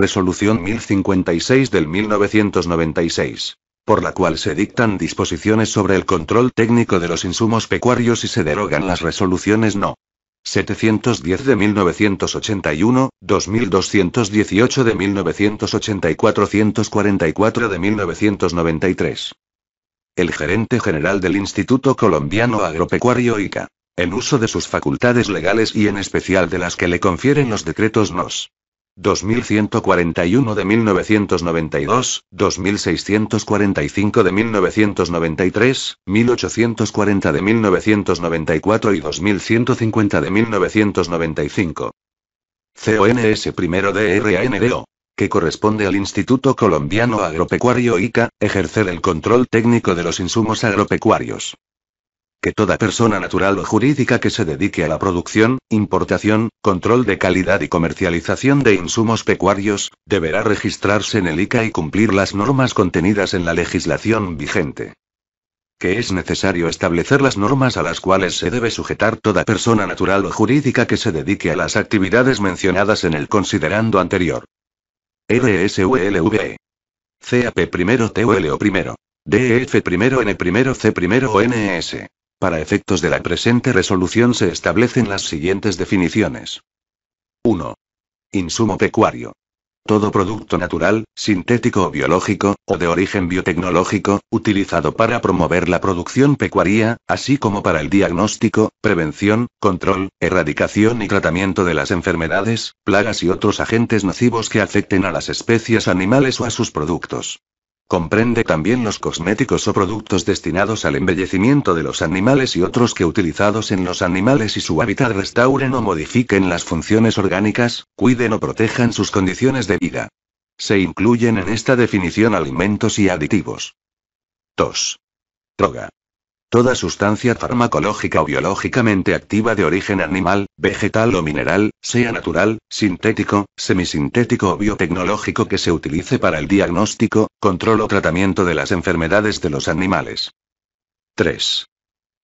Resolución 1056 del 1996 por la cual se dictan disposiciones sobre el control técnico de los insumos pecuarios y se derogan las resoluciones no. 710 de 1981, 2218 de 1984, 144 de 1993. El gerente general del Instituto Colombiano Agropecuario ICA, en uso de sus facultades legales y en especial de las que le confieren los decretos no. 2141 de 1992, 2645 de 1993, 1840 de 1994 y 2150 de 1995. CONS primero DRANDO que corresponde al Instituto Colombiano Agropecuario ICA, ejercer el control técnico de los insumos agropecuarios que toda persona natural o jurídica que se dedique a la producción, importación, control de calidad y comercialización de insumos pecuarios, deberá registrarse en el ICA y cumplir las normas contenidas en la legislación vigente. Que es necesario establecer las normas a las cuales se debe sujetar toda persona natural o jurídica que se dedique a las actividades mencionadas en el considerando anterior. RSULV. E e. CAP primero TULO primero. DF e primero N primero C primero NS. Para efectos de la presente resolución se establecen las siguientes definiciones. 1. Insumo pecuario. Todo producto natural, sintético o biológico, o de origen biotecnológico, utilizado para promover la producción pecuaria, así como para el diagnóstico, prevención, control, erradicación y tratamiento de las enfermedades, plagas y otros agentes nocivos que afecten a las especies animales o a sus productos. Comprende también los cosméticos o productos destinados al embellecimiento de los animales y otros que utilizados en los animales y su hábitat restauren o modifiquen las funciones orgánicas, cuiden o protejan sus condiciones de vida. Se incluyen en esta definición alimentos y aditivos. 2. Droga. Toda sustancia farmacológica o biológicamente activa de origen animal, vegetal o mineral, sea natural, sintético, semisintético o biotecnológico que se utilice para el diagnóstico, control o tratamiento de las enfermedades de los animales. 3.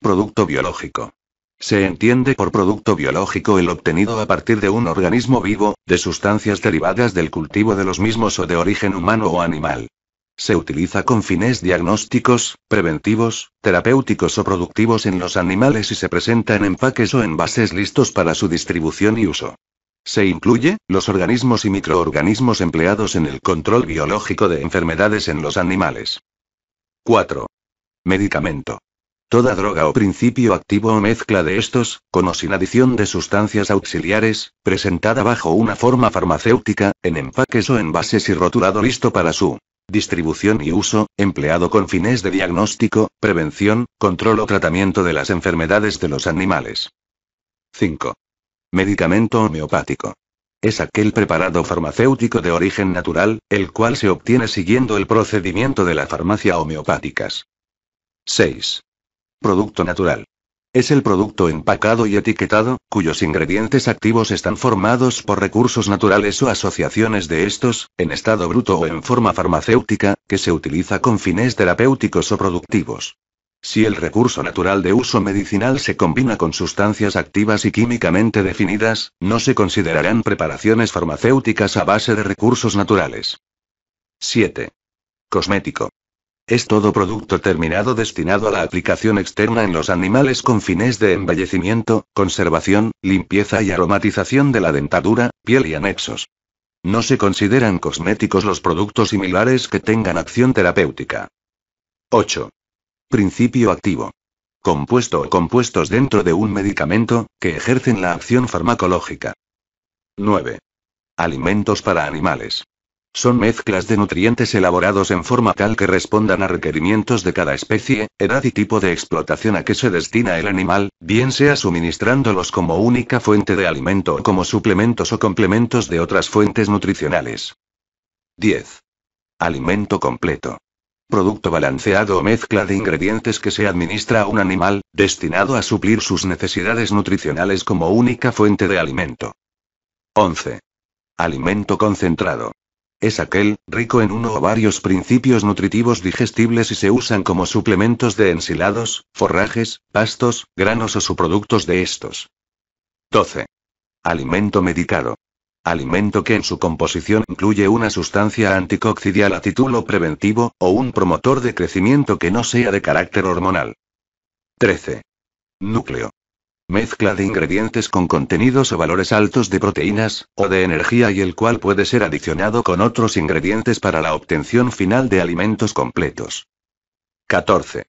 Producto biológico. Se entiende por producto biológico el obtenido a partir de un organismo vivo, de sustancias derivadas del cultivo de los mismos o de origen humano o animal. Se utiliza con fines diagnósticos, preventivos, terapéuticos o productivos en los animales y se presenta en empaques o envases listos para su distribución y uso. Se incluye los organismos y microorganismos empleados en el control biológico de enfermedades en los animales. 4. Medicamento. Toda droga o principio activo o mezcla de estos, con o sin adición de sustancias auxiliares, presentada bajo una forma farmacéutica, en empaques o envases y rotulado listo para su distribución y uso, empleado con fines de diagnóstico, prevención, control o tratamiento de las enfermedades de los animales. 5. Medicamento homeopático. Es aquel preparado farmacéutico de origen natural, el cual se obtiene siguiendo el procedimiento de la farmacia homeopáticas. 6. Producto natural. Es el producto empacado y etiquetado, cuyos ingredientes activos están formados por recursos naturales o asociaciones de estos, en estado bruto o en forma farmacéutica, que se utiliza con fines terapéuticos o productivos. Si el recurso natural de uso medicinal se combina con sustancias activas y químicamente definidas, no se considerarán preparaciones farmacéuticas a base de recursos naturales. 7. Cosmético. Es todo producto terminado destinado a la aplicación externa en los animales con fines de embellecimiento, conservación, limpieza y aromatización de la dentadura, piel y anexos. No se consideran cosméticos los productos similares que tengan acción terapéutica. 8. Principio activo. Compuesto o compuestos dentro de un medicamento, que ejercen la acción farmacológica. 9. Alimentos para animales. Son mezclas de nutrientes elaborados en forma tal que respondan a requerimientos de cada especie, edad y tipo de explotación a que se destina el animal, bien sea suministrándolos como única fuente de alimento o como suplementos o complementos de otras fuentes nutricionales. 10. Alimento completo. Producto balanceado o mezcla de ingredientes que se administra a un animal, destinado a suplir sus necesidades nutricionales como única fuente de alimento. 11. Alimento concentrado. Es aquel, rico en uno o varios principios nutritivos digestibles y se usan como suplementos de ensilados, forrajes, pastos, granos o subproductos de estos. 12. Alimento medicado. Alimento que en su composición incluye una sustancia anticoccidial a título preventivo, o un promotor de crecimiento que no sea de carácter hormonal. 13. Núcleo mezcla de ingredientes con contenidos o valores altos de proteínas, o de energía y el cual puede ser adicionado con otros ingredientes para la obtención final de alimentos completos. 14.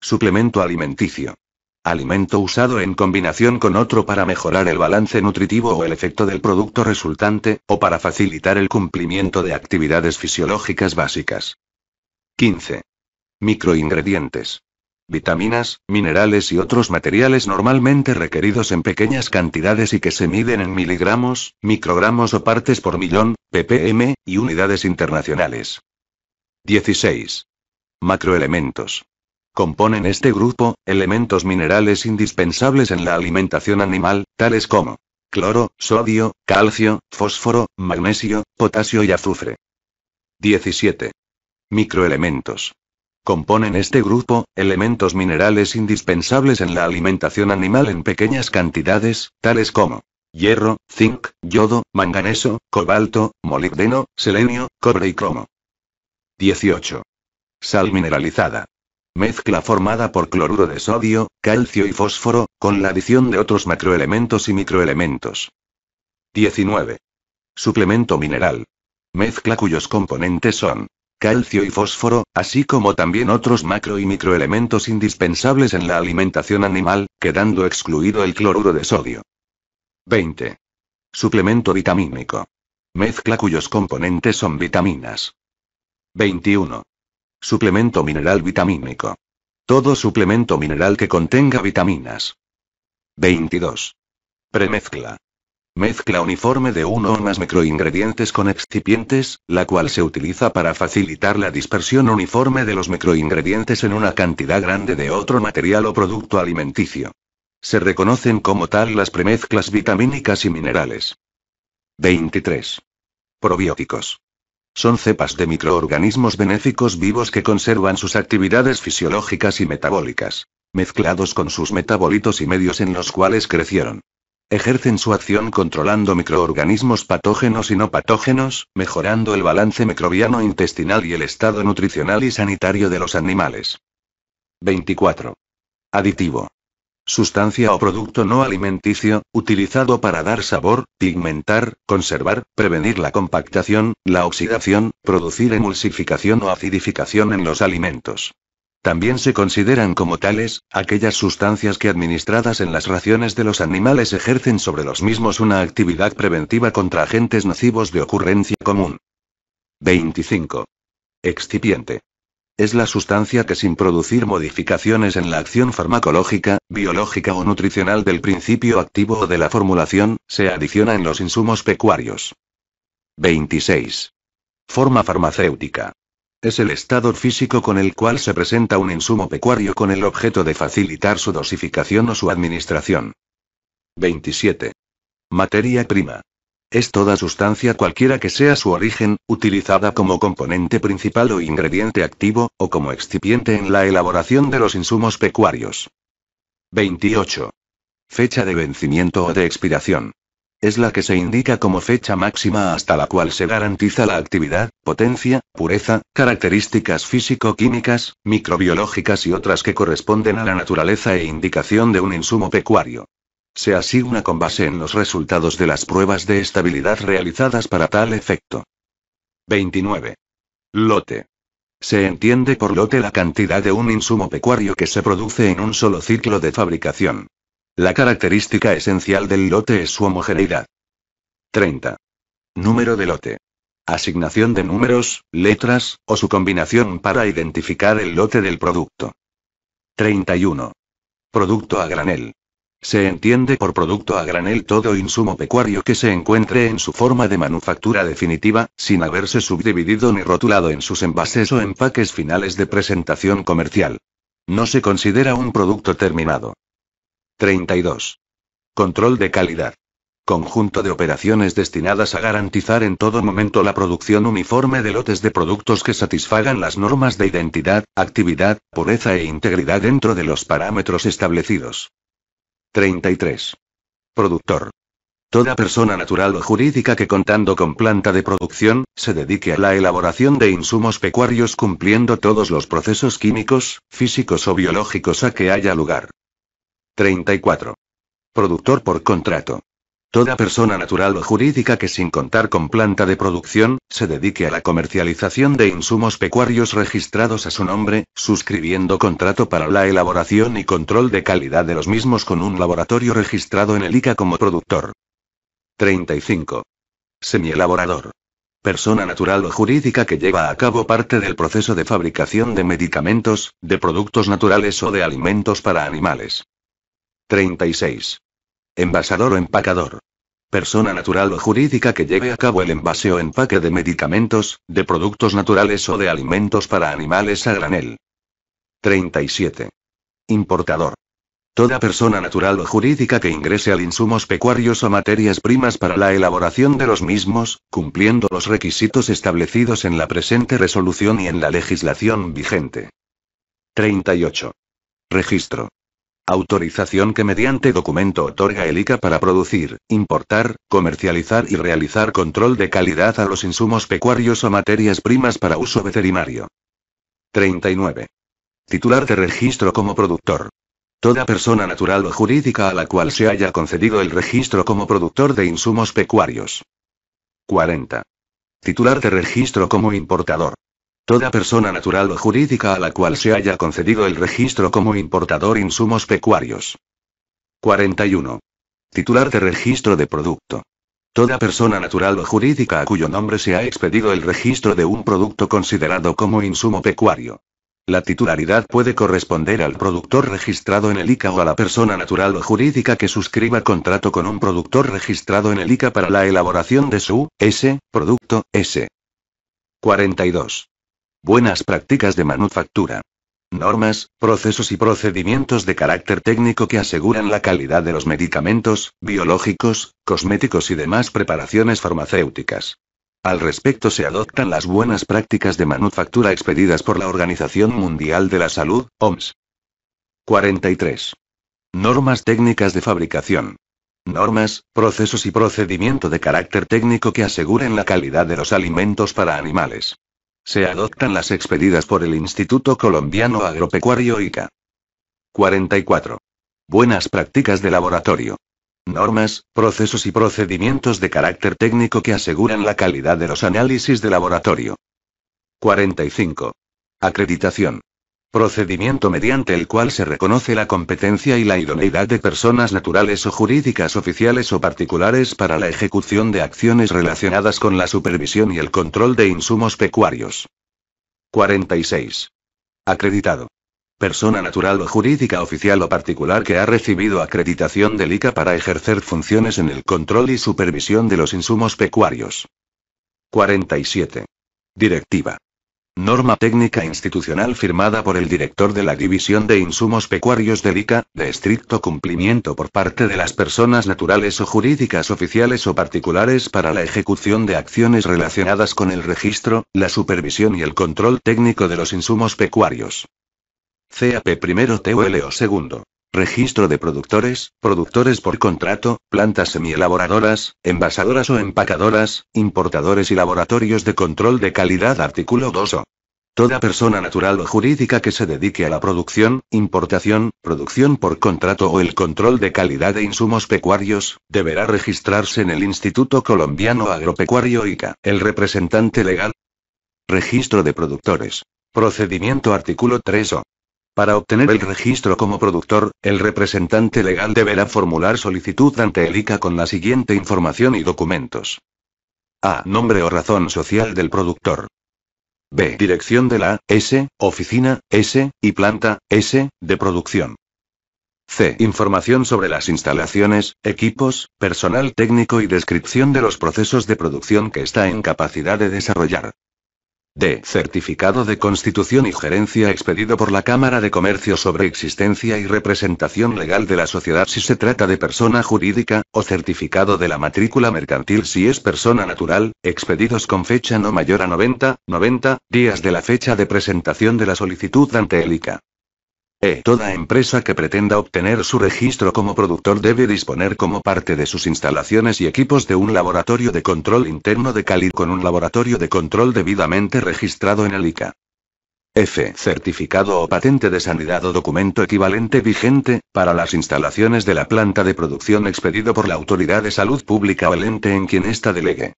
Suplemento alimenticio. Alimento usado en combinación con otro para mejorar el balance nutritivo o el efecto del producto resultante, o para facilitar el cumplimiento de actividades fisiológicas básicas. 15. Microingredientes vitaminas, minerales y otros materiales normalmente requeridos en pequeñas cantidades y que se miden en miligramos, microgramos o partes por millón, ppm, y unidades internacionales. 16. Macroelementos. Componen este grupo, elementos minerales indispensables en la alimentación animal, tales como cloro, sodio, calcio, fósforo, magnesio, potasio y azufre. 17. Microelementos Componen este grupo, elementos minerales indispensables en la alimentación animal en pequeñas cantidades, tales como hierro, zinc, yodo, manganeso, cobalto, molibdeno, selenio, cobre y cromo. 18. Sal mineralizada. Mezcla formada por cloruro de sodio, calcio y fósforo, con la adición de otros macroelementos y microelementos. 19. Suplemento mineral. Mezcla cuyos componentes son calcio y fósforo, así como también otros macro y microelementos indispensables en la alimentación animal, quedando excluido el cloruro de sodio. 20. Suplemento vitamínico. Mezcla cuyos componentes son vitaminas. 21. Suplemento mineral vitamínico. Todo suplemento mineral que contenga vitaminas. 22. Premezcla. Mezcla uniforme de uno o más microingredientes con excipientes, la cual se utiliza para facilitar la dispersión uniforme de los microingredientes en una cantidad grande de otro material o producto alimenticio. Se reconocen como tal las premezclas vitamínicas y minerales. 23. Probióticos. Son cepas de microorganismos benéficos vivos que conservan sus actividades fisiológicas y metabólicas, mezclados con sus metabolitos y medios en los cuales crecieron. Ejercen su acción controlando microorganismos patógenos y no patógenos, mejorando el balance microbiano intestinal y el estado nutricional y sanitario de los animales. 24. Aditivo. Sustancia o producto no alimenticio, utilizado para dar sabor, pigmentar, conservar, prevenir la compactación, la oxidación, producir emulsificación o acidificación en los alimentos. También se consideran como tales, aquellas sustancias que administradas en las raciones de los animales ejercen sobre los mismos una actividad preventiva contra agentes nocivos de ocurrencia común. 25. Excipiente. Es la sustancia que sin producir modificaciones en la acción farmacológica, biológica o nutricional del principio activo o de la formulación, se adiciona en los insumos pecuarios. 26. Forma farmacéutica. Es el estado físico con el cual se presenta un insumo pecuario con el objeto de facilitar su dosificación o su administración. 27. Materia prima. Es toda sustancia cualquiera que sea su origen, utilizada como componente principal o ingrediente activo, o como excipiente en la elaboración de los insumos pecuarios. 28. Fecha de vencimiento o de expiración. Es la que se indica como fecha máxima hasta la cual se garantiza la actividad, potencia, pureza, características físico-químicas, microbiológicas y otras que corresponden a la naturaleza e indicación de un insumo pecuario. Se asigna con base en los resultados de las pruebas de estabilidad realizadas para tal efecto. 29. Lote. Se entiende por lote la cantidad de un insumo pecuario que se produce en un solo ciclo de fabricación. La característica esencial del lote es su homogeneidad. 30. Número de lote. Asignación de números, letras, o su combinación para identificar el lote del producto. 31. Producto a granel. Se entiende por producto a granel todo insumo pecuario que se encuentre en su forma de manufactura definitiva, sin haberse subdividido ni rotulado en sus envases o empaques finales de presentación comercial. No se considera un producto terminado. 32. Control de calidad. Conjunto de operaciones destinadas a garantizar en todo momento la producción uniforme de lotes de productos que satisfagan las normas de identidad, actividad, pureza e integridad dentro de los parámetros establecidos. 33. Productor. Toda persona natural o jurídica que contando con planta de producción, se dedique a la elaboración de insumos pecuarios cumpliendo todos los procesos químicos, físicos o biológicos a que haya lugar. 34. Productor por contrato. Toda persona natural o jurídica que sin contar con planta de producción, se dedique a la comercialización de insumos pecuarios registrados a su nombre, suscribiendo contrato para la elaboración y control de calidad de los mismos con un laboratorio registrado en el ICA como productor. 35. Semielaborador. Persona natural o jurídica que lleva a cabo parte del proceso de fabricación de medicamentos, de productos naturales o de alimentos para animales. 36. Envasador o empacador. Persona natural o jurídica que lleve a cabo el envase o empaque de medicamentos, de productos naturales o de alimentos para animales a granel. 37. Importador. Toda persona natural o jurídica que ingrese al insumos pecuarios o materias primas para la elaboración de los mismos, cumpliendo los requisitos establecidos en la presente resolución y en la legislación vigente. 38. Registro. Autorización que mediante documento otorga el ICA para producir, importar, comercializar y realizar control de calidad a los insumos pecuarios o materias primas para uso veterinario. 39. Titular de registro como productor. Toda persona natural o jurídica a la cual se haya concedido el registro como productor de insumos pecuarios. 40. Titular de registro como importador. Toda persona natural o jurídica a la cual se haya concedido el registro como importador insumos pecuarios. 41. Titular de registro de producto. Toda persona natural o jurídica a cuyo nombre se ha expedido el registro de un producto considerado como insumo pecuario. La titularidad puede corresponder al productor registrado en el ICA o a la persona natural o jurídica que suscriba contrato con un productor registrado en el ICA para la elaboración de su, S, producto, S. 42. Buenas prácticas de manufactura. Normas, procesos y procedimientos de carácter técnico que aseguran la calidad de los medicamentos, biológicos, cosméticos y demás preparaciones farmacéuticas. Al respecto se adoptan las buenas prácticas de manufactura expedidas por la Organización Mundial de la Salud, OMS. 43. Normas técnicas de fabricación. Normas, procesos y procedimiento de carácter técnico que aseguren la calidad de los alimentos para animales. Se adoptan las expedidas por el Instituto Colombiano Agropecuario ICA. 44. Buenas prácticas de laboratorio. Normas, procesos y procedimientos de carácter técnico que aseguran la calidad de los análisis de laboratorio. 45. Acreditación procedimiento mediante el cual se reconoce la competencia y la idoneidad de personas naturales o jurídicas oficiales o particulares para la ejecución de acciones relacionadas con la supervisión y el control de insumos pecuarios. 46. Acreditado. Persona natural o jurídica oficial o particular que ha recibido acreditación del ICA para ejercer funciones en el control y supervisión de los insumos pecuarios. 47. Directiva. Norma técnica institucional firmada por el director de la División de Insumos Pecuarios de ICA, de estricto cumplimiento por parte de las personas naturales o jurídicas oficiales o particulares para la ejecución de acciones relacionadas con el registro, la supervisión y el control técnico de los insumos pecuarios. CAP primero o segundo registro de productores, productores por contrato, plantas semielaboradoras, envasadoras o empacadoras, importadores y laboratorios de control de calidad artículo 2 o Toda persona natural o jurídica que se dedique a la producción, importación, producción por contrato o el control de calidad de insumos pecuarios, deberá registrarse en el Instituto Colombiano Agropecuario ICA. El representante legal. Registro de productores. Procedimiento artículo 3 o. Para obtener el registro como productor, el representante legal deberá formular solicitud ante el ICA con la siguiente información y documentos. A. Nombre o razón social del productor. B. Dirección de la S, oficina S y planta S de producción. C. Información sobre las instalaciones, equipos, personal técnico y descripción de los procesos de producción que está en capacidad de desarrollar. D. Certificado de Constitución y Gerencia expedido por la Cámara de Comercio sobre existencia y representación legal de la sociedad si se trata de persona jurídica, o certificado de la matrícula mercantil si es persona natural, expedidos con fecha no mayor a 90, 90 días de la fecha de presentación de la solicitud ante el e. Toda empresa que pretenda obtener su registro como productor debe disponer como parte de sus instalaciones y equipos de un laboratorio de control interno de calidad con un laboratorio de control debidamente registrado en el ICA. F. Certificado o patente de sanidad o documento equivalente vigente, para las instalaciones de la planta de producción expedido por la Autoridad de Salud Pública o el ente en quien esta delegue.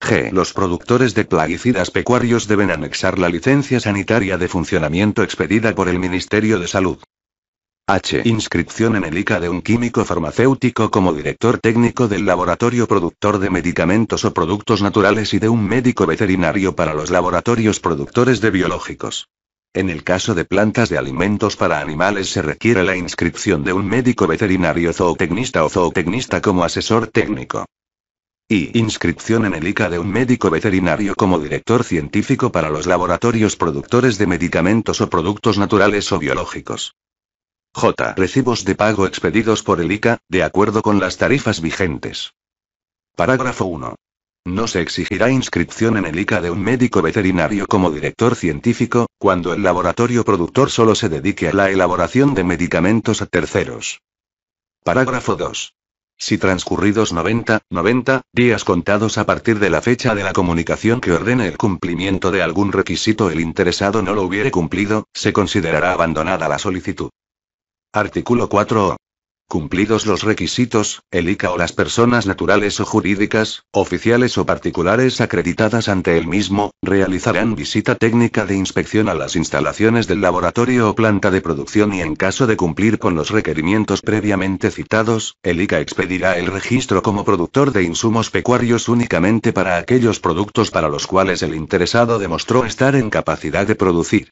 G. Los productores de plaguicidas pecuarios deben anexar la licencia sanitaria de funcionamiento expedida por el Ministerio de Salud. H. Inscripción en el ICA de un químico farmacéutico como director técnico del laboratorio productor de medicamentos o productos naturales y de un médico veterinario para los laboratorios productores de biológicos. En el caso de plantas de alimentos para animales se requiere la inscripción de un médico veterinario zootecnista o zootecnista como asesor técnico y inscripción en el ICA de un médico veterinario como director científico para los laboratorios productores de medicamentos o productos naturales o biológicos. J. Recibos de pago expedidos por el ICA, de acuerdo con las tarifas vigentes. Parágrafo 1. No se exigirá inscripción en el ICA de un médico veterinario como director científico, cuando el laboratorio productor solo se dedique a la elaboración de medicamentos a terceros. Parágrafo 2. Si transcurridos 90, 90 días contados a partir de la fecha de la comunicación que ordene el cumplimiento de algún requisito el interesado no lo hubiere cumplido, se considerará abandonada la solicitud. Artículo 4. Cumplidos los requisitos, el ICA o las personas naturales o jurídicas, oficiales o particulares acreditadas ante el mismo, realizarán visita técnica de inspección a las instalaciones del laboratorio o planta de producción y en caso de cumplir con los requerimientos previamente citados, el ICA expedirá el registro como productor de insumos pecuarios únicamente para aquellos productos para los cuales el interesado demostró estar en capacidad de producir.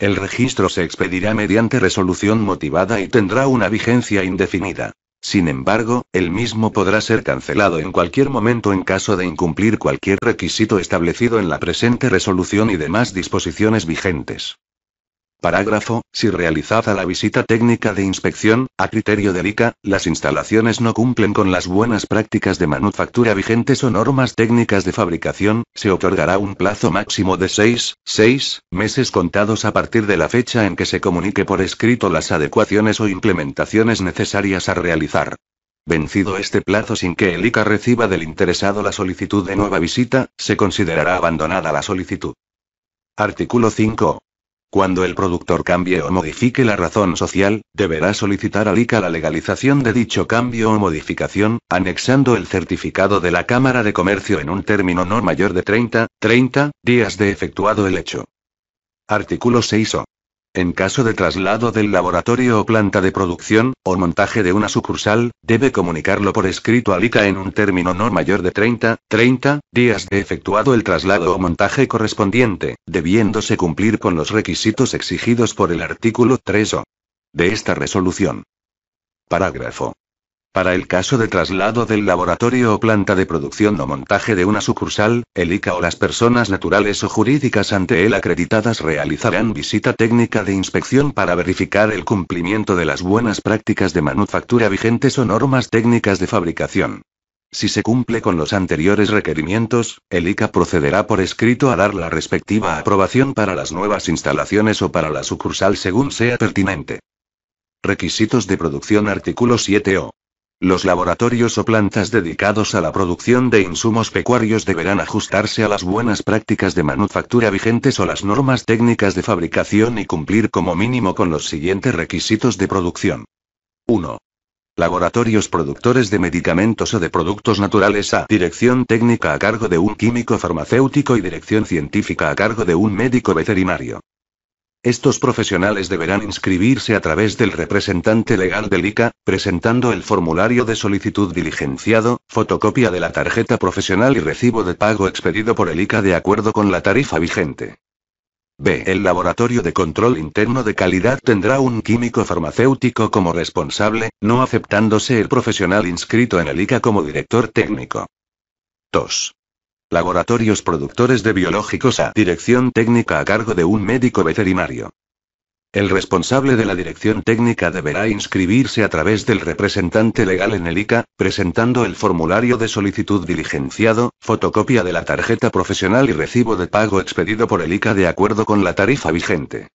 El registro se expedirá mediante resolución motivada y tendrá una vigencia indefinida. Sin embargo, el mismo podrá ser cancelado en cualquier momento en caso de incumplir cualquier requisito establecido en la presente resolución y demás disposiciones vigentes. Parágrafo, si realizada la visita técnica de inspección, a criterio del ICA, las instalaciones no cumplen con las buenas prácticas de manufactura vigentes o normas técnicas de fabricación, se otorgará un plazo máximo de 6, 6 meses contados a partir de la fecha en que se comunique por escrito las adecuaciones o implementaciones necesarias a realizar. Vencido este plazo sin que el ICA reciba del interesado la solicitud de nueva visita, se considerará abandonada la solicitud. Artículo 5. Cuando el productor cambie o modifique la razón social, deberá solicitar al ICA la legalización de dicho cambio o modificación, anexando el certificado de la Cámara de Comercio en un término no mayor de 30, 30 días de efectuado el hecho. Artículo 6O. En caso de traslado del laboratorio o planta de producción, o montaje de una sucursal, debe comunicarlo por escrito al ICA en un término no mayor de 30, 30 días de efectuado el traslado o montaje correspondiente, debiéndose cumplir con los requisitos exigidos por el artículo 3 o de esta resolución. Parágrafo para el caso de traslado del laboratorio o planta de producción o montaje de una sucursal, el ICA o las personas naturales o jurídicas ante él acreditadas realizarán visita técnica de inspección para verificar el cumplimiento de las buenas prácticas de manufactura vigentes o normas técnicas de fabricación. Si se cumple con los anteriores requerimientos, el ICA procederá por escrito a dar la respectiva aprobación para las nuevas instalaciones o para la sucursal según sea pertinente. Requisitos de producción Artículo 7O. Los laboratorios o plantas dedicados a la producción de insumos pecuarios deberán ajustarse a las buenas prácticas de manufactura vigentes o las normas técnicas de fabricación y cumplir como mínimo con los siguientes requisitos de producción. 1. Laboratorios productores de medicamentos o de productos naturales a dirección técnica a cargo de un químico farmacéutico y dirección científica a cargo de un médico veterinario. Estos profesionales deberán inscribirse a través del representante legal del ICA, presentando el formulario de solicitud diligenciado, fotocopia de la tarjeta profesional y recibo de pago expedido por el ICA de acuerdo con la tarifa vigente. B. El Laboratorio de Control Interno de Calidad tendrá un químico farmacéutico como responsable, no aceptándose el profesional inscrito en el ICA como director técnico. 2. Laboratorios Productores de Biológicos a dirección técnica a cargo de un médico veterinario. El responsable de la dirección técnica deberá inscribirse a través del representante legal en el ICA, presentando el formulario de solicitud diligenciado, fotocopia de la tarjeta profesional y recibo de pago expedido por el ICA de acuerdo con la tarifa vigente.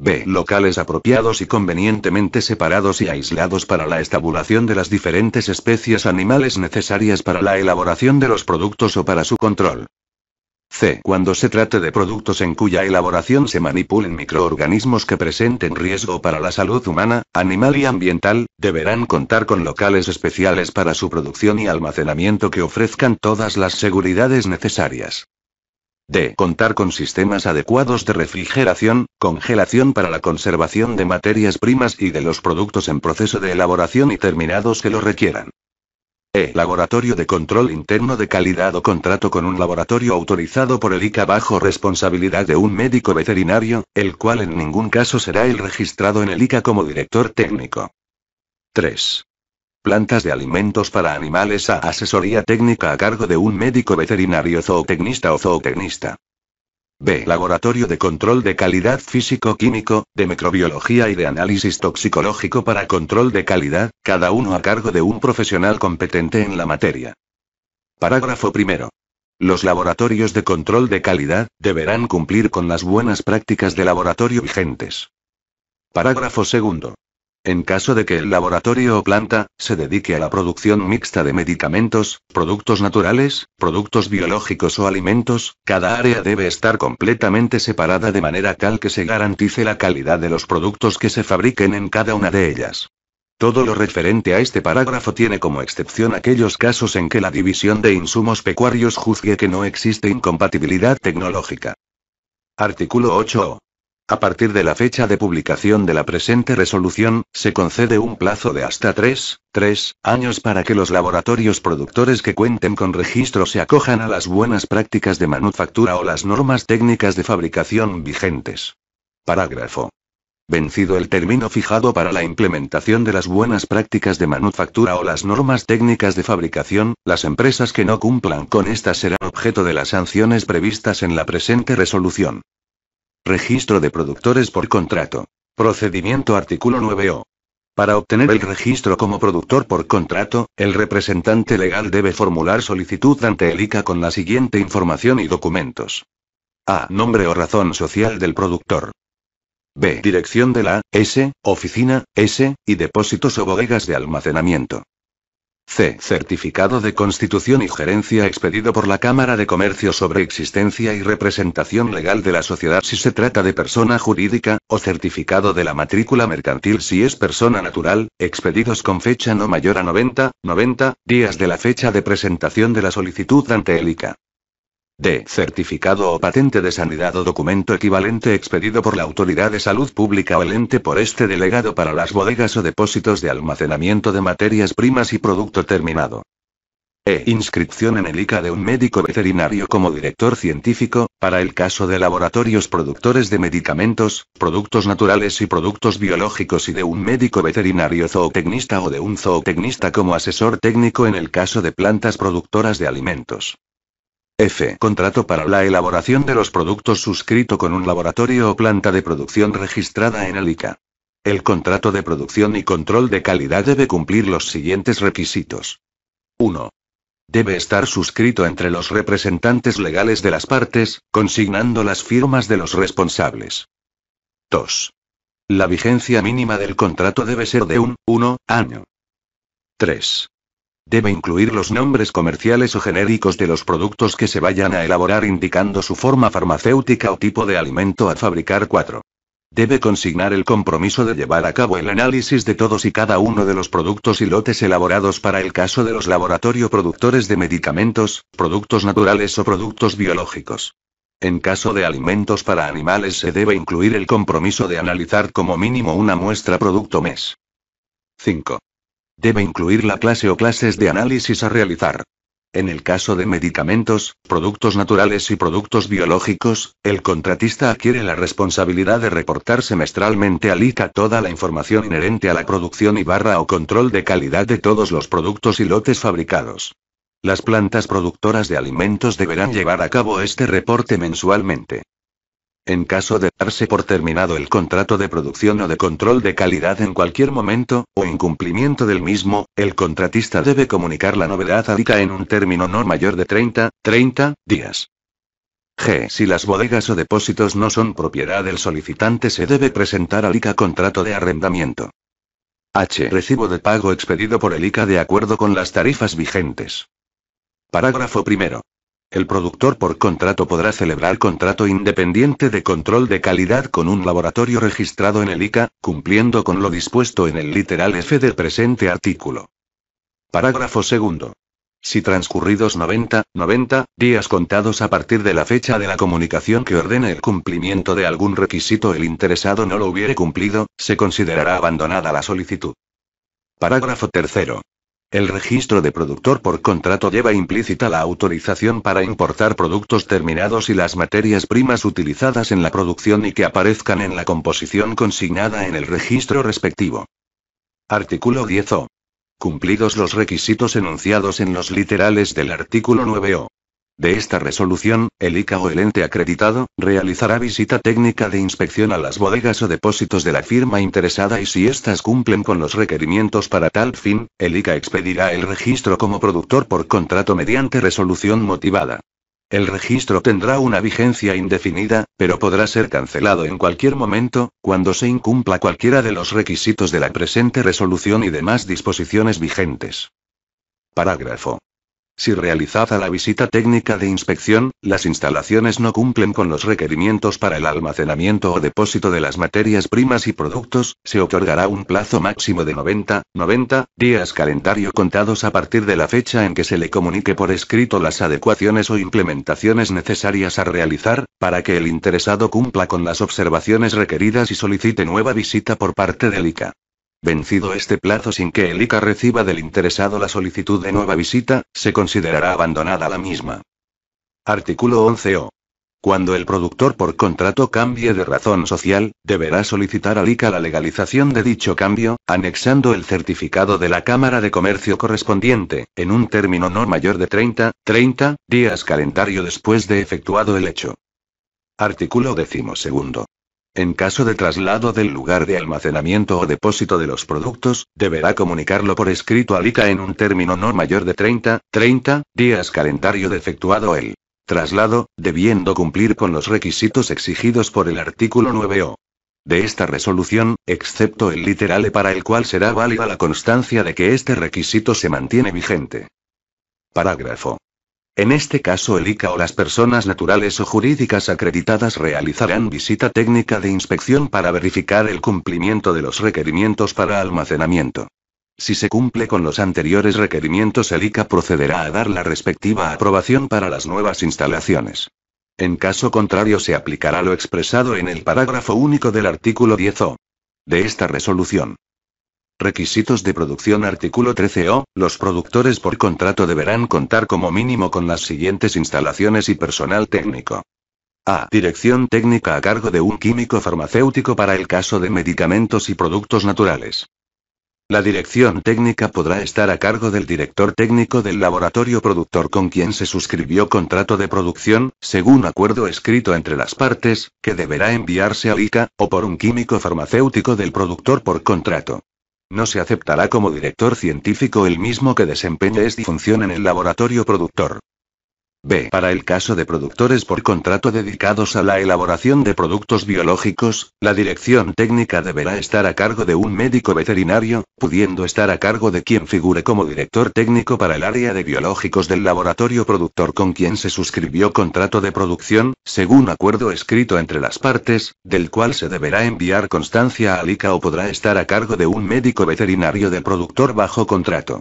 B. Locales apropiados y convenientemente separados y aislados para la estabulación de las diferentes especies animales necesarias para la elaboración de los productos o para su control. C. Cuando se trate de productos en cuya elaboración se manipulen microorganismos que presenten riesgo para la salud humana, animal y ambiental, deberán contar con locales especiales para su producción y almacenamiento que ofrezcan todas las seguridades necesarias. D. Contar con sistemas adecuados de refrigeración, congelación para la conservación de materias primas y de los productos en proceso de elaboración y terminados que lo requieran. E. Laboratorio de control interno de calidad o contrato con un laboratorio autorizado por el ICA bajo responsabilidad de un médico veterinario, el cual en ningún caso será el registrado en el ICA como director técnico. 3 plantas de alimentos para animales a asesoría técnica a cargo de un médico veterinario zootecnista o zootecnista. B. Laboratorio de control de calidad físico-químico, de microbiología y de análisis toxicológico para control de calidad, cada uno a cargo de un profesional competente en la materia. Parágrafo primero. Los laboratorios de control de calidad deberán cumplir con las buenas prácticas de laboratorio vigentes. Parágrafo segundo. En caso de que el laboratorio o planta se dedique a la producción mixta de medicamentos, productos naturales, productos biológicos o alimentos, cada área debe estar completamente separada de manera tal que se garantice la calidad de los productos que se fabriquen en cada una de ellas. Todo lo referente a este parágrafo tiene como excepción aquellos casos en que la División de Insumos Pecuarios juzgue que no existe incompatibilidad tecnológica. Artículo 8. A partir de la fecha de publicación de la presente resolución, se concede un plazo de hasta tres, tres, años para que los laboratorios productores que cuenten con registro se acojan a las buenas prácticas de manufactura o las normas técnicas de fabricación vigentes. Parágrafo. Vencido el término fijado para la implementación de las buenas prácticas de manufactura o las normas técnicas de fabricación, las empresas que no cumplan con estas serán objeto de las sanciones previstas en la presente resolución. Registro de productores por contrato. Procedimiento artículo 9O. Para obtener el registro como productor por contrato, el representante legal debe formular solicitud ante el ICA con la siguiente información y documentos. A. Nombre o razón social del productor. B. Dirección de la S, oficina, S, y depósitos o bodegas de almacenamiento. C. Certificado de constitución y gerencia expedido por la Cámara de Comercio sobre existencia y representación legal de la sociedad si se trata de persona jurídica, o certificado de la matrícula mercantil si es persona natural, expedidos con fecha no mayor a 90, 90 días de la fecha de presentación de la solicitud ante el ICA. D. Certificado o patente de sanidad o documento equivalente expedido por la autoridad de salud pública o el ente por este delegado para las bodegas o depósitos de almacenamiento de materias primas y producto terminado. E. Inscripción en el ICA de un médico veterinario como director científico, para el caso de laboratorios productores de medicamentos, productos naturales y productos biológicos y de un médico veterinario zootecnista o de un zootecnista como asesor técnico en el caso de plantas productoras de alimentos. F. Contrato para la elaboración de los productos suscrito con un laboratorio o planta de producción registrada en el ICA. El contrato de producción y control de calidad debe cumplir los siguientes requisitos. 1. Debe estar suscrito entre los representantes legales de las partes, consignando las firmas de los responsables. 2. La vigencia mínima del contrato debe ser de un, 1, año. 3. Debe incluir los nombres comerciales o genéricos de los productos que se vayan a elaborar indicando su forma farmacéutica o tipo de alimento a fabricar 4. Debe consignar el compromiso de llevar a cabo el análisis de todos y cada uno de los productos y lotes elaborados para el caso de los laboratorios productores de medicamentos, productos naturales o productos biológicos. En caso de alimentos para animales se debe incluir el compromiso de analizar como mínimo una muestra producto mes. 5. Debe incluir la clase o clases de análisis a realizar. En el caso de medicamentos, productos naturales y productos biológicos, el contratista adquiere la responsabilidad de reportar semestralmente al ICA toda la información inherente a la producción y barra o control de calidad de todos los productos y lotes fabricados. Las plantas productoras de alimentos deberán llevar a cabo este reporte mensualmente en caso de darse por terminado el contrato de producción o de control de calidad en cualquier momento, o incumplimiento del mismo, el contratista debe comunicar la novedad a ICA en un término no mayor de 30, 30 días. G. Si las bodegas o depósitos no son propiedad del solicitante, se debe presentar al ICA contrato de arrendamiento. H. Recibo de pago expedido por el ICA de acuerdo con las tarifas vigentes. Parágrafo primero. El productor por contrato podrá celebrar contrato independiente de control de calidad con un laboratorio registrado en el ICA, cumpliendo con lo dispuesto en el literal F del presente artículo. Parágrafo segundo. Si transcurridos 90, 90 días contados a partir de la fecha de la comunicación que ordene el cumplimiento de algún requisito el interesado no lo hubiere cumplido, se considerará abandonada la solicitud. Parágrafo tercero. El registro de productor por contrato lleva implícita la autorización para importar productos terminados y las materias primas utilizadas en la producción y que aparezcan en la composición consignada en el registro respectivo. Artículo 10o. Cumplidos los requisitos enunciados en los literales del artículo 9o. De esta resolución, el ICA o el ente acreditado, realizará visita técnica de inspección a las bodegas o depósitos de la firma interesada y si éstas cumplen con los requerimientos para tal fin, el ICA expedirá el registro como productor por contrato mediante resolución motivada. El registro tendrá una vigencia indefinida, pero podrá ser cancelado en cualquier momento, cuando se incumpla cualquiera de los requisitos de la presente resolución y demás disposiciones vigentes. Parágrafo si realizada la visita técnica de inspección, las instalaciones no cumplen con los requerimientos para el almacenamiento o depósito de las materias primas y productos, se otorgará un plazo máximo de 90, 90 días calendario contados a partir de la fecha en que se le comunique por escrito las adecuaciones o implementaciones necesarias a realizar, para que el interesado cumpla con las observaciones requeridas y solicite nueva visita por parte del ICA. Vencido este plazo sin que el ICA reciba del interesado la solicitud de nueva visita, se considerará abandonada la misma. Artículo 11o. Cuando el productor por contrato cambie de razón social, deberá solicitar al ICA la legalización de dicho cambio, anexando el certificado de la Cámara de Comercio correspondiente, en un término no mayor de 30, 30 días calendario después de efectuado el hecho. Artículo 12. En caso de traslado del lugar de almacenamiento o depósito de los productos, deberá comunicarlo por escrito al ICA en un término no mayor de 30, 30 días calendario de efectuado el traslado, debiendo cumplir con los requisitos exigidos por el artículo 9o de esta resolución, excepto el literal e para el cual será válida la constancia de que este requisito se mantiene vigente. Parágrafo en este caso el ICA o las personas naturales o jurídicas acreditadas realizarán visita técnica de inspección para verificar el cumplimiento de los requerimientos para almacenamiento. Si se cumple con los anteriores requerimientos el ICA procederá a dar la respectiva aprobación para las nuevas instalaciones. En caso contrario se aplicará lo expresado en el parágrafo único del artículo 10o de esta resolución. Requisitos de producción Artículo 13O. Los productores por contrato deberán contar como mínimo con las siguientes instalaciones y personal técnico. A. Dirección técnica a cargo de un químico farmacéutico para el caso de medicamentos y productos naturales. La dirección técnica podrá estar a cargo del director técnico del laboratorio productor con quien se suscribió contrato de producción, según acuerdo escrito entre las partes, que deberá enviarse a ICA, o por un químico farmacéutico del productor por contrato. No se aceptará como director científico el mismo que desempeñe esta función en el laboratorio productor. B. Para el caso de productores por contrato dedicados a la elaboración de productos biológicos, la dirección técnica deberá estar a cargo de un médico veterinario, pudiendo estar a cargo de quien figure como director técnico para el área de biológicos del laboratorio productor con quien se suscribió contrato de producción, según acuerdo escrito entre las partes, del cual se deberá enviar constancia a ICA o podrá estar a cargo de un médico veterinario de productor bajo contrato.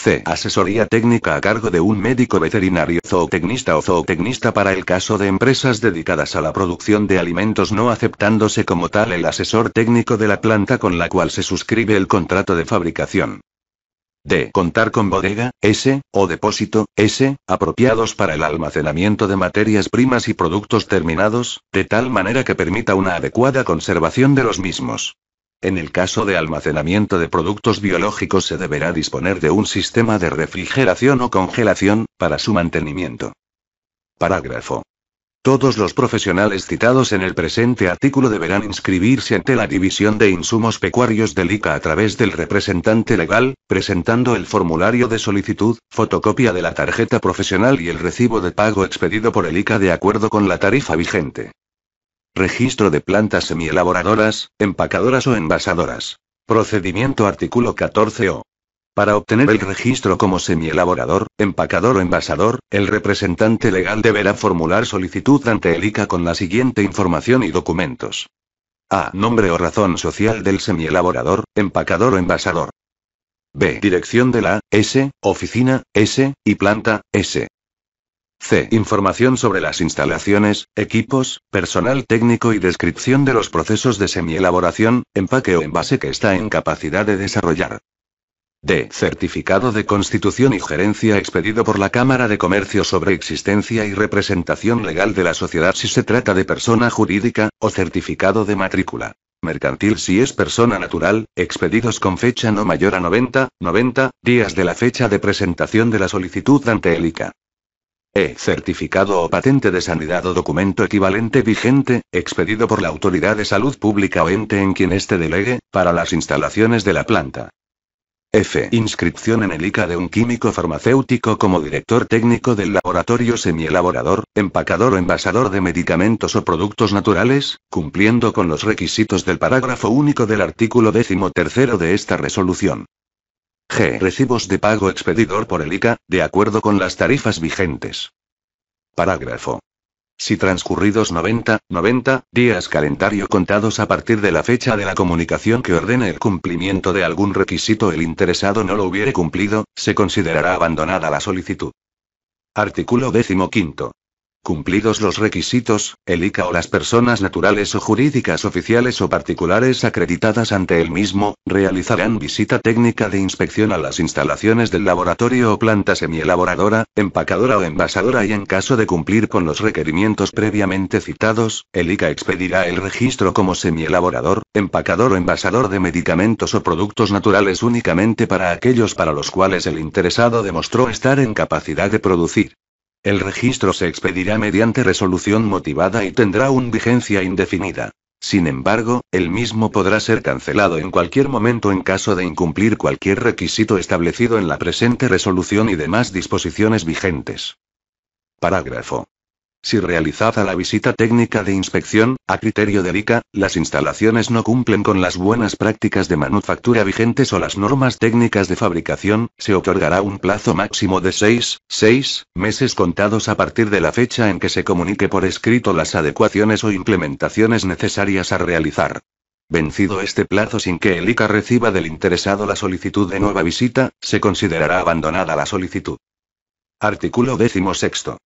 C. Asesoría técnica a cargo de un médico veterinario zootecnista o zootecnista para el caso de empresas dedicadas a la producción de alimentos no aceptándose como tal el asesor técnico de la planta con la cual se suscribe el contrato de fabricación. D. Contar con bodega, S, o depósito, S, apropiados para el almacenamiento de materias primas y productos terminados, de tal manera que permita una adecuada conservación de los mismos. En el caso de almacenamiento de productos biológicos se deberá disponer de un sistema de refrigeración o congelación, para su mantenimiento. Parágrafo. Todos los profesionales citados en el presente artículo deberán inscribirse ante la División de Insumos Pecuarios del ICA a través del representante legal, presentando el formulario de solicitud, fotocopia de la tarjeta profesional y el recibo de pago expedido por el ICA de acuerdo con la tarifa vigente. Registro de plantas semielaboradoras, empacadoras o envasadoras. Procedimiento artículo 14o. Para obtener el registro como semielaborador, empacador o envasador, el representante legal deberá formular solicitud ante el ICA con la siguiente información y documentos. A. Nombre o razón social del semielaborador, empacador o envasador. B. Dirección de la S, oficina S y planta S. C. Información sobre las instalaciones, equipos, personal técnico y descripción de los procesos de semielaboración, empaque o envase que está en capacidad de desarrollar. D. Certificado de constitución y gerencia expedido por la Cámara de Comercio sobre existencia y representación legal de la sociedad si se trata de persona jurídica, o certificado de matrícula. Mercantil si es persona natural, expedidos con fecha no mayor a 90, 90 días de la fecha de presentación de la solicitud ante el e. Certificado o patente de sanidad o documento equivalente vigente, expedido por la autoridad de salud pública o ente en quien este delegue, para las instalaciones de la planta. F. Inscripción en el ICA de un químico farmacéutico como director técnico del laboratorio semielaborador, empacador o envasador de medicamentos o productos naturales, cumpliendo con los requisitos del parágrafo único del artículo 13 de esta resolución. G. Recibos de pago expedidor por el ICA, de acuerdo con las tarifas vigentes. Parágrafo. Si transcurridos 90, 90 días calendario contados a partir de la fecha de la comunicación que ordene el cumplimiento de algún requisito el interesado no lo hubiere cumplido, se considerará abandonada la solicitud. Artículo 15. Cumplidos los requisitos, el ICA o las personas naturales o jurídicas oficiales o particulares acreditadas ante el mismo, realizarán visita técnica de inspección a las instalaciones del laboratorio o planta semielaboradora, empacadora o envasadora y en caso de cumplir con los requerimientos previamente citados, el ICA expedirá el registro como semielaborador, empacador o envasador de medicamentos o productos naturales únicamente para aquellos para los cuales el interesado demostró estar en capacidad de producir. El registro se expedirá mediante resolución motivada y tendrá una vigencia indefinida. Sin embargo, el mismo podrá ser cancelado en cualquier momento en caso de incumplir cualquier requisito establecido en la presente resolución y demás disposiciones vigentes. Parágrafo. Si realizada la visita técnica de inspección, a criterio de ICA, las instalaciones no cumplen con las buenas prácticas de manufactura vigentes o las normas técnicas de fabricación, se otorgará un plazo máximo de 6, 6 meses contados a partir de la fecha en que se comunique por escrito las adecuaciones o implementaciones necesarias a realizar. Vencido este plazo sin que el ICA reciba del interesado la solicitud de nueva visita, se considerará abandonada la solicitud. Artículo 16.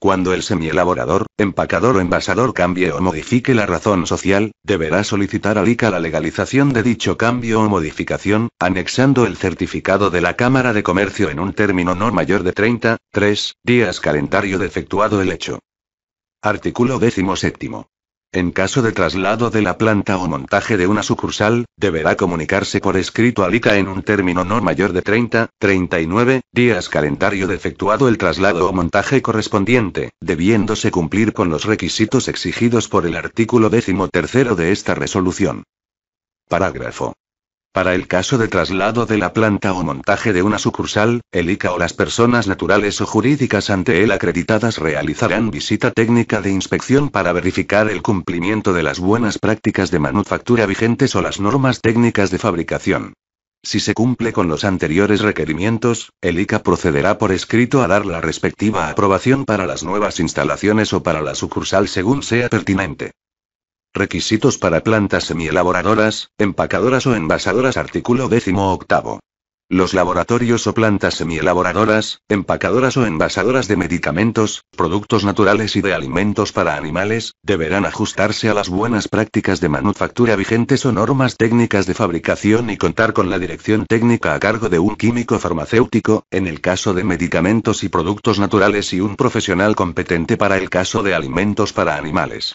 Cuando el semielaborador, empacador o envasador cambie o modifique la razón social, deberá solicitar al ICA la legalización de dicho cambio o modificación, anexando el certificado de la Cámara de Comercio en un término no mayor de 30, 3 días calendario de efectuado el hecho. Artículo 17. En caso de traslado de la planta o montaje de una sucursal, deberá comunicarse por escrito al ICA en un término no mayor de 30, 39 días calendario de efectuado el traslado o montaje correspondiente, debiéndose cumplir con los requisitos exigidos por el artículo 13 de esta resolución. Parágrafo para el caso de traslado de la planta o montaje de una sucursal, el ICA o las personas naturales o jurídicas ante él acreditadas realizarán visita técnica de inspección para verificar el cumplimiento de las buenas prácticas de manufactura vigentes o las normas técnicas de fabricación. Si se cumple con los anteriores requerimientos, el ICA procederá por escrito a dar la respectiva aprobación para las nuevas instalaciones o para la sucursal según sea pertinente. Requisitos para plantas semielaboradoras, empacadoras o envasadoras Artículo 18. Los laboratorios o plantas semielaboradoras, empacadoras o envasadoras de medicamentos, productos naturales y de alimentos para animales, deberán ajustarse a las buenas prácticas de manufactura vigentes o normas técnicas de fabricación y contar con la dirección técnica a cargo de un químico farmacéutico, en el caso de medicamentos y productos naturales y un profesional competente para el caso de alimentos para animales.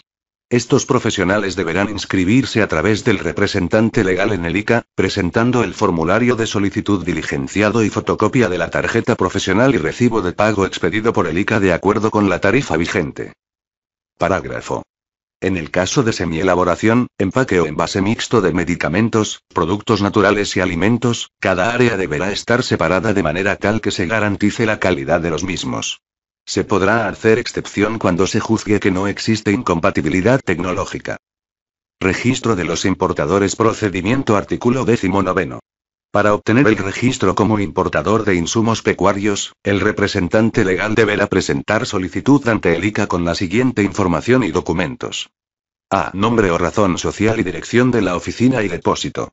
Estos profesionales deberán inscribirse a través del representante legal en el ICA, presentando el formulario de solicitud diligenciado y fotocopia de la tarjeta profesional y recibo de pago expedido por el ICA de acuerdo con la tarifa vigente. Parágrafo. En el caso de semielaboración, empaque o envase mixto de medicamentos, productos naturales y alimentos, cada área deberá estar separada de manera tal que se garantice la calidad de los mismos. Se podrá hacer excepción cuando se juzgue que no existe incompatibilidad tecnológica. Registro de los importadores Procedimiento artículo 19. Para obtener el registro como importador de insumos pecuarios, el representante legal deberá presentar solicitud ante el ICA con la siguiente información y documentos. A. Nombre o razón social y dirección de la oficina y depósito.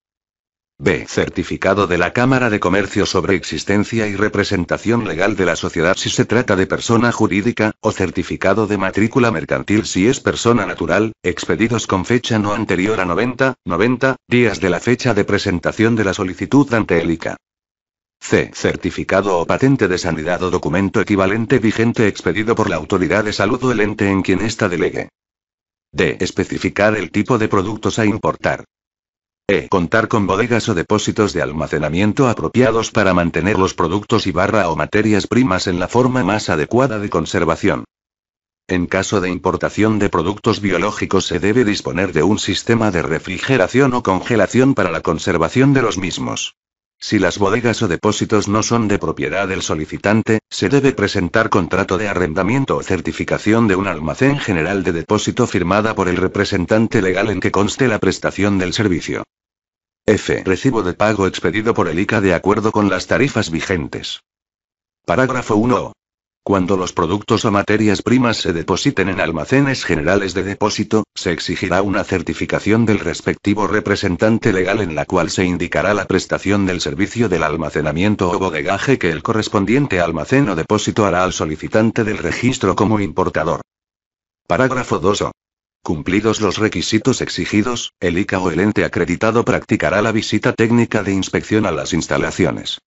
B. Certificado de la Cámara de Comercio sobre existencia y representación legal de la sociedad si se trata de persona jurídica, o certificado de matrícula mercantil si es persona natural, expedidos con fecha no anterior a 90, 90 días de la fecha de presentación de la solicitud ante el ICA. C. Certificado o patente de sanidad o documento equivalente vigente expedido por la autoridad de salud o el ente en quien ésta delegue. D. Especificar el tipo de productos a importar. Contar con bodegas o depósitos de almacenamiento apropiados para mantener los productos y barra o materias primas en la forma más adecuada de conservación. En caso de importación de productos biológicos se debe disponer de un sistema de refrigeración o congelación para la conservación de los mismos. Si las bodegas o depósitos no son de propiedad del solicitante, se debe presentar contrato de arrendamiento o certificación de un almacén general de depósito firmada por el representante legal en que conste la prestación del servicio. F. Recibo de pago expedido por el ICA de acuerdo con las tarifas vigentes. Parágrafo 1. Cuando los productos o materias primas se depositen en almacenes generales de depósito, se exigirá una certificación del respectivo representante legal en la cual se indicará la prestación del servicio del almacenamiento o bodegaje que el correspondiente almacén o depósito hará al solicitante del registro como importador. Parágrafo 2. Cumplidos los requisitos exigidos, el ICA o el ente acreditado practicará la visita técnica de inspección a las instalaciones.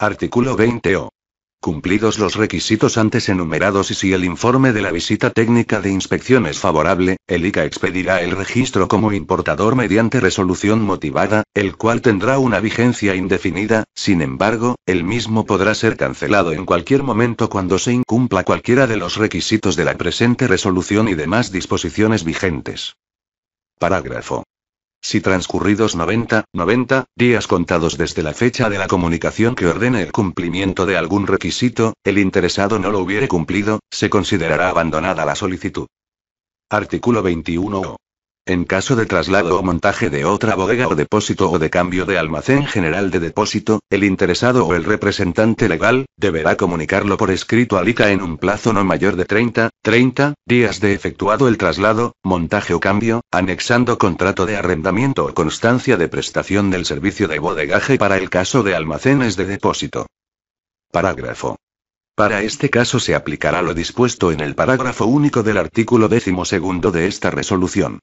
Artículo 20 Cumplidos los requisitos antes enumerados y si el informe de la visita técnica de inspección es favorable, el ICA expedirá el registro como importador mediante resolución motivada, el cual tendrá una vigencia indefinida, sin embargo, el mismo podrá ser cancelado en cualquier momento cuando se incumpla cualquiera de los requisitos de la presente resolución y demás disposiciones vigentes. Parágrafo si transcurridos 90, 90 días contados desde la fecha de la comunicación que ordene el cumplimiento de algún requisito, el interesado no lo hubiere cumplido, se considerará abandonada la solicitud. Artículo 21. En caso de traslado o montaje de otra bodega o depósito o de cambio de almacén general de depósito, el interesado o el representante legal, deberá comunicarlo por escrito al ICA en un plazo no mayor de 30, 30 días de efectuado el traslado, montaje o cambio, anexando contrato de arrendamiento o constancia de prestación del servicio de bodegaje para el caso de almacenes de depósito. Parágrafo. Para este caso se aplicará lo dispuesto en el parágrafo único del artículo décimo segundo de esta resolución.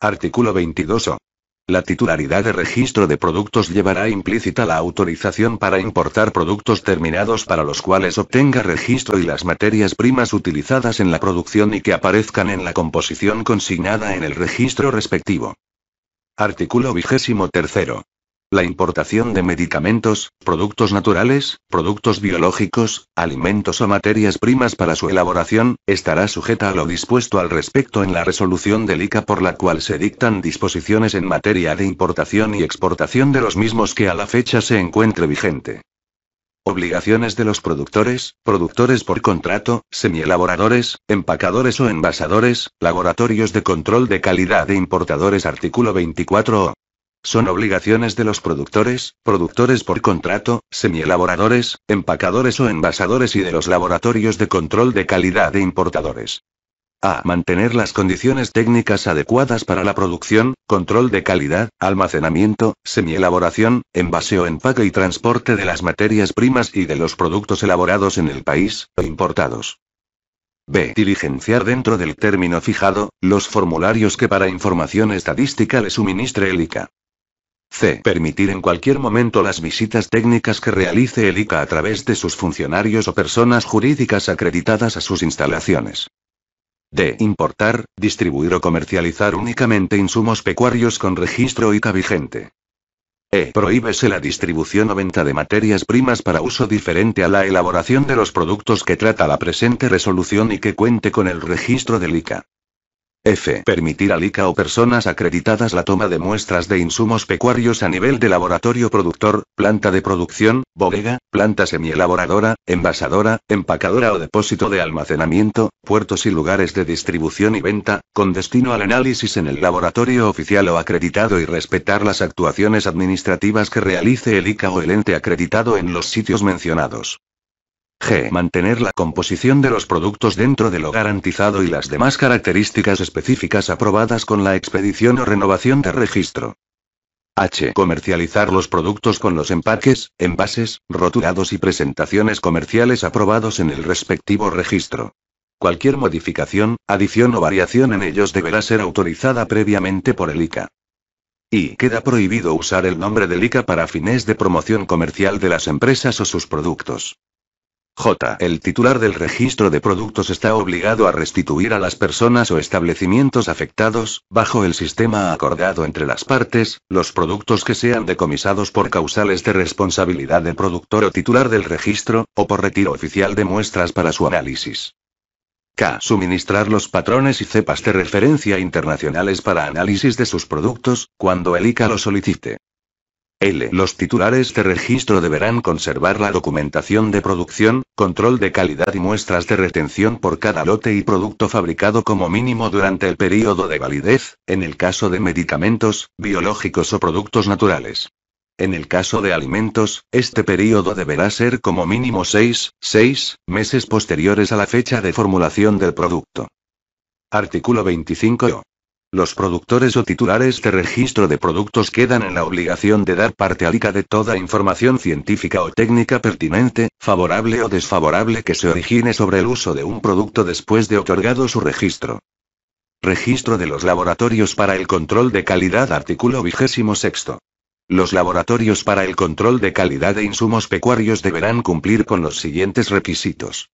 Artículo 22 La titularidad de registro de productos llevará implícita la autorización para importar productos terminados para los cuales obtenga registro y las materias primas utilizadas en la producción y que aparezcan en la composición consignada en el registro respectivo. Artículo 23 la importación de medicamentos, productos naturales, productos biológicos, alimentos o materias primas para su elaboración, estará sujeta a lo dispuesto al respecto en la resolución del ICA por la cual se dictan disposiciones en materia de importación y exportación de los mismos que a la fecha se encuentre vigente. Obligaciones de los productores, productores por contrato, semielaboradores, empacadores o envasadores, laboratorios de control de calidad e importadores artículo 24 o son obligaciones de los productores, productores por contrato, semielaboradores, empacadores o envasadores y de los laboratorios de control de calidad de importadores. A. Mantener las condiciones técnicas adecuadas para la producción, control de calidad, almacenamiento, semielaboración, envaseo, empaque y transporte de las materias primas y de los productos elaborados en el país o importados. B. Diligenciar dentro del término fijado, los formularios que para información estadística le suministre el ICA. C. Permitir en cualquier momento las visitas técnicas que realice el ICA a través de sus funcionarios o personas jurídicas acreditadas a sus instalaciones. D. Importar, distribuir o comercializar únicamente insumos pecuarios con registro ICA vigente. E. Prohíbese la distribución o venta de materias primas para uso diferente a la elaboración de los productos que trata la presente resolución y que cuente con el registro del ICA. F. Permitir al ICA o personas acreditadas la toma de muestras de insumos pecuarios a nivel de laboratorio productor, planta de producción, bodega, planta semielaboradora, envasadora, empacadora o depósito de almacenamiento, puertos y lugares de distribución y venta, con destino al análisis en el laboratorio oficial o acreditado y respetar las actuaciones administrativas que realice el ICA o el ente acreditado en los sitios mencionados. G. Mantener la composición de los productos dentro de lo garantizado y las demás características específicas aprobadas con la expedición o renovación de registro. H. Comercializar los productos con los empaques, envases, rotulados y presentaciones comerciales aprobados en el respectivo registro. Cualquier modificación, adición o variación en ellos deberá ser autorizada previamente por el ICA. Y queda prohibido usar el nombre del ICA para fines de promoción comercial de las empresas o sus productos. J. El titular del registro de productos está obligado a restituir a las personas o establecimientos afectados, bajo el sistema acordado entre las partes, los productos que sean decomisados por causales de responsabilidad del productor o titular del registro, o por retiro oficial de muestras para su análisis. K. Suministrar los patrones y cepas de referencia internacionales para análisis de sus productos, cuando el ICA lo solicite. Los titulares de registro deberán conservar la documentación de producción, control de calidad y muestras de retención por cada lote y producto fabricado como mínimo durante el período de validez, en el caso de medicamentos, biológicos o productos naturales. En el caso de alimentos, este periodo deberá ser como mínimo 6, 6 meses posteriores a la fecha de formulación del producto. Artículo 25. Los productores o titulares de registro de productos quedan en la obligación de dar parte al ICA de toda información científica o técnica pertinente, favorable o desfavorable que se origine sobre el uso de un producto después de otorgado su registro. Registro de los laboratorios para el control de calidad artículo 26. Los laboratorios para el control de calidad de insumos pecuarios deberán cumplir con los siguientes requisitos.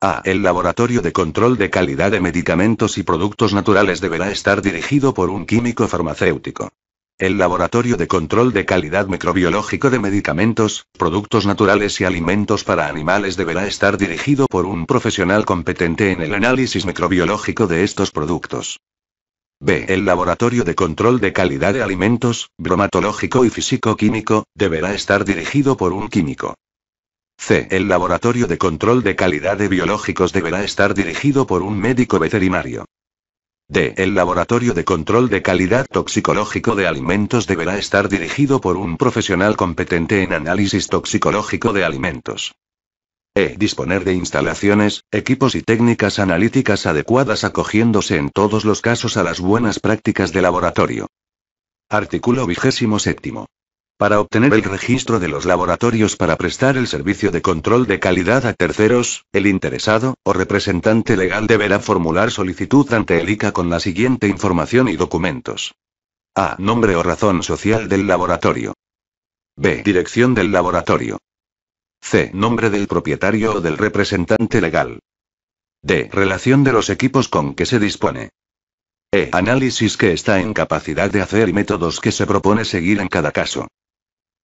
A. El Laboratorio de Control de Calidad de Medicamentos y Productos Naturales deberá estar dirigido por un químico farmacéutico. El Laboratorio de Control de Calidad Microbiológico de Medicamentos, Productos Naturales y Alimentos para Animales deberá estar dirigido por un profesional competente en el análisis microbiológico de estos productos. B. El Laboratorio de Control de Calidad de Alimentos, Bromatológico y Físico-Químico, deberá estar dirigido por un químico. C. El Laboratorio de Control de Calidad de Biológicos deberá estar dirigido por un médico veterinario. D. El Laboratorio de Control de Calidad Toxicológico de Alimentos deberá estar dirigido por un profesional competente en análisis toxicológico de alimentos. E. Disponer de instalaciones, equipos y técnicas analíticas adecuadas acogiéndose en todos los casos a las buenas prácticas de laboratorio. Artículo 27. Para obtener el registro de los laboratorios para prestar el servicio de control de calidad a terceros, el interesado o representante legal deberá formular solicitud ante el ICA con la siguiente información y documentos. A. Nombre o razón social del laboratorio. B. Dirección del laboratorio. C. Nombre del propietario o del representante legal. D. Relación de los equipos con que se dispone. E. Análisis que está en capacidad de hacer y métodos que se propone seguir en cada caso.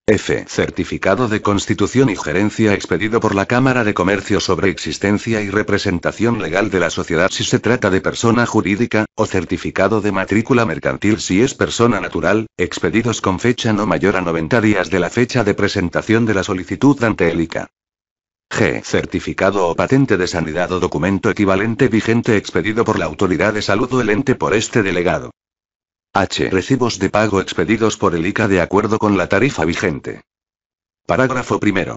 F. Certificado de Constitución y Gerencia expedido por la Cámara de Comercio sobre existencia y representación legal de la sociedad si se trata de persona jurídica, o certificado de matrícula mercantil si es persona natural, expedidos con fecha no mayor a 90 días de la fecha de presentación de la solicitud ante el ICA. G. Certificado o patente de sanidad o documento equivalente vigente expedido por la autoridad de salud o el ente por este delegado. H. Recibos de pago expedidos por el ICA de acuerdo con la tarifa vigente. Parágrafo primero.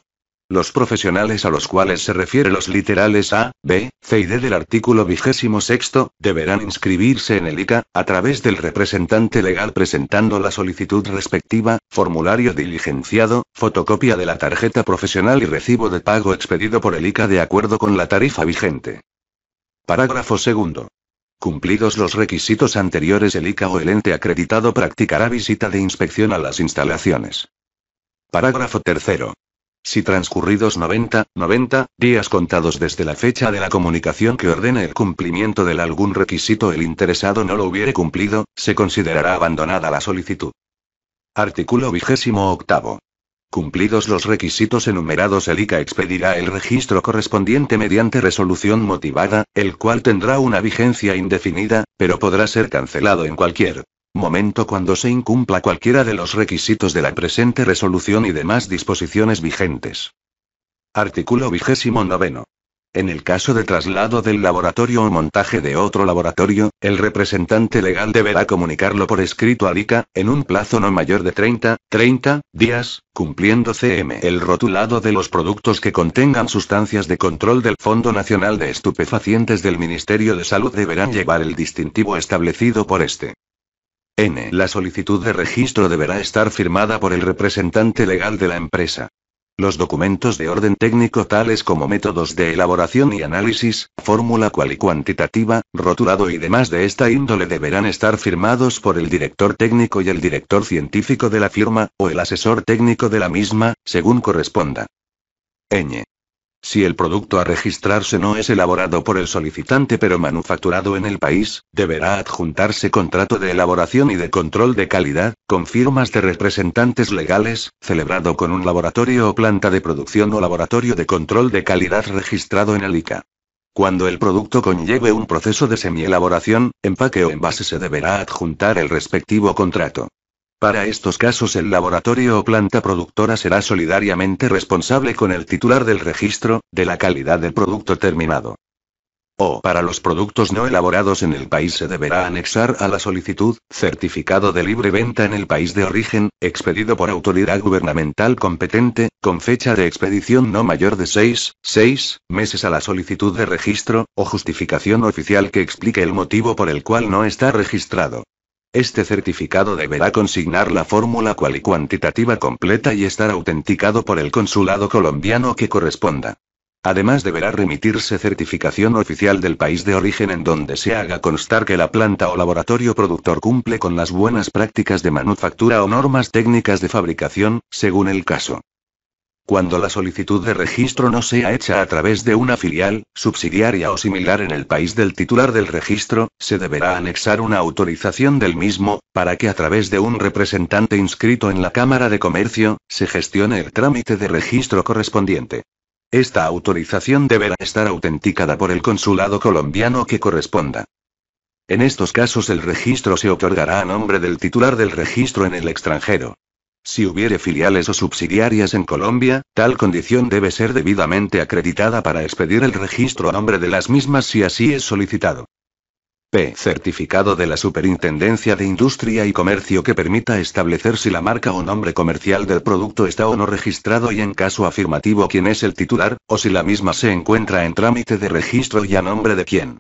Los profesionales a los cuales se refiere los literales A, B, C y D del artículo vigésimo sexto, deberán inscribirse en el ICA, a través del representante legal presentando la solicitud respectiva, formulario diligenciado, fotocopia de la tarjeta profesional y recibo de pago expedido por el ICA de acuerdo con la tarifa vigente. Parágrafo segundo. Cumplidos los requisitos anteriores, el ICA o el ente acreditado practicará visita de inspección a las instalaciones. Parágrafo tercero. Si transcurridos 90, 90 días contados desde la fecha de la comunicación que ordene el cumplimiento de algún requisito el interesado no lo hubiere cumplido, se considerará abandonada la solicitud. Artículo 28. Cumplidos los requisitos enumerados, el ICA expedirá el registro correspondiente mediante resolución motivada, el cual tendrá una vigencia indefinida, pero podrá ser cancelado en cualquier momento cuando se incumpla cualquiera de los requisitos de la presente resolución y demás disposiciones vigentes. Artículo 29. En el caso de traslado del laboratorio o montaje de otro laboratorio, el representante legal deberá comunicarlo por escrito a DICA en un plazo no mayor de 30, 30 días, cumpliendo CM el rotulado de los productos que contengan sustancias de control del Fondo Nacional de Estupefacientes del Ministerio de Salud deberán llevar el distintivo establecido por este. N. La solicitud de registro deberá estar firmada por el representante legal de la empresa. Los documentos de orden técnico tales como métodos de elaboración y análisis, fórmula cual y cuantitativa, rotulado y demás de esta índole deberán estar firmados por el director técnico y el director científico de la firma, o el asesor técnico de la misma, según corresponda. Ñ. Si el producto a registrarse no es elaborado por el solicitante pero manufacturado en el país, deberá adjuntarse contrato de elaboración y de control de calidad, con firmas de representantes legales, celebrado con un laboratorio o planta de producción o laboratorio de control de calidad registrado en el ICA. Cuando el producto conlleve un proceso de semielaboración, empaque o envase se deberá adjuntar el respectivo contrato. Para estos casos el laboratorio o planta productora será solidariamente responsable con el titular del registro, de la calidad del producto terminado. O para los productos no elaborados en el país se deberá anexar a la solicitud, certificado de libre venta en el país de origen, expedido por autoridad gubernamental competente, con fecha de expedición no mayor de 6, 6 meses a la solicitud de registro, o justificación oficial que explique el motivo por el cual no está registrado. Este certificado deberá consignar la fórmula cual y cuantitativa completa y estar autenticado por el consulado colombiano que corresponda. Además deberá remitirse certificación oficial del país de origen en donde se haga constar que la planta o laboratorio productor cumple con las buenas prácticas de manufactura o normas técnicas de fabricación, según el caso. Cuando la solicitud de registro no sea hecha a través de una filial, subsidiaria o similar en el país del titular del registro, se deberá anexar una autorización del mismo, para que a través de un representante inscrito en la Cámara de Comercio, se gestione el trámite de registro correspondiente. Esta autorización deberá estar autenticada por el consulado colombiano que corresponda. En estos casos el registro se otorgará a nombre del titular del registro en el extranjero. Si hubiere filiales o subsidiarias en Colombia, tal condición debe ser debidamente acreditada para expedir el registro a nombre de las mismas si así es solicitado. P. Certificado de la Superintendencia de Industria y Comercio que permita establecer si la marca o nombre comercial del producto está o no registrado y en caso afirmativo quién es el titular, o si la misma se encuentra en trámite de registro y a nombre de quién.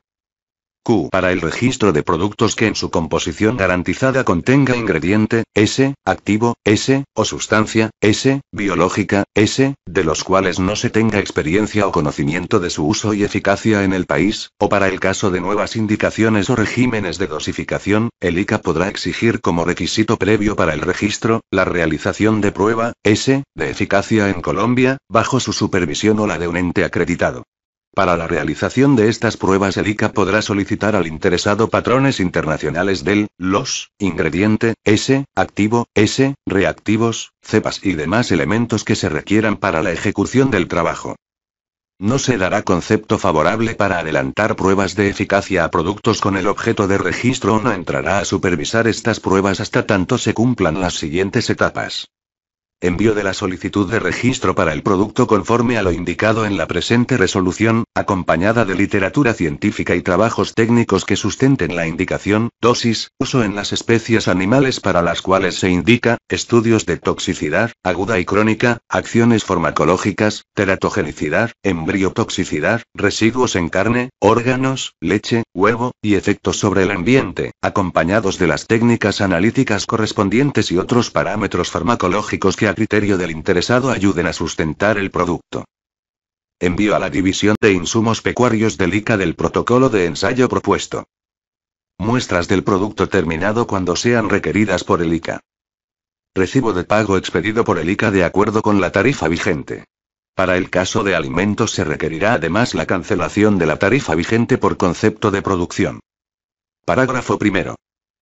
Q para el registro de productos que en su composición garantizada contenga ingrediente, S, activo, S, o sustancia, S, biológica, S, de los cuales no se tenga experiencia o conocimiento de su uso y eficacia en el país, o para el caso de nuevas indicaciones o regímenes de dosificación, el ICA podrá exigir como requisito previo para el registro, la realización de prueba, S, de eficacia en Colombia, bajo su supervisión o la de un ente acreditado. Para la realización de estas pruebas el ICA podrá solicitar al interesado patrones internacionales del, los, ingrediente, S, activo, S, reactivos, cepas y demás elementos que se requieran para la ejecución del trabajo. No se dará concepto favorable para adelantar pruebas de eficacia a productos con el objeto de registro o no entrará a supervisar estas pruebas hasta tanto se cumplan las siguientes etapas. Envío de la solicitud de registro para el producto conforme a lo indicado en la presente resolución, acompañada de literatura científica y trabajos técnicos que sustenten la indicación, dosis, uso en las especies animales para las cuales se indica, estudios de toxicidad, aguda y crónica, acciones farmacológicas, teratogenicidad, embriotoxicidad, residuos en carne, órganos, leche, huevo, y efectos sobre el ambiente, acompañados de las técnicas analíticas correspondientes y otros parámetros farmacológicos que a criterio del interesado ayuden a sustentar el producto. Envío a la División de Insumos Pecuarios del ICA del protocolo de ensayo propuesto. Muestras del producto terminado cuando sean requeridas por el ICA. Recibo de pago expedido por el ICA de acuerdo con la tarifa vigente. Para el caso de alimentos se requerirá además la cancelación de la tarifa vigente por concepto de producción. Parágrafo primero.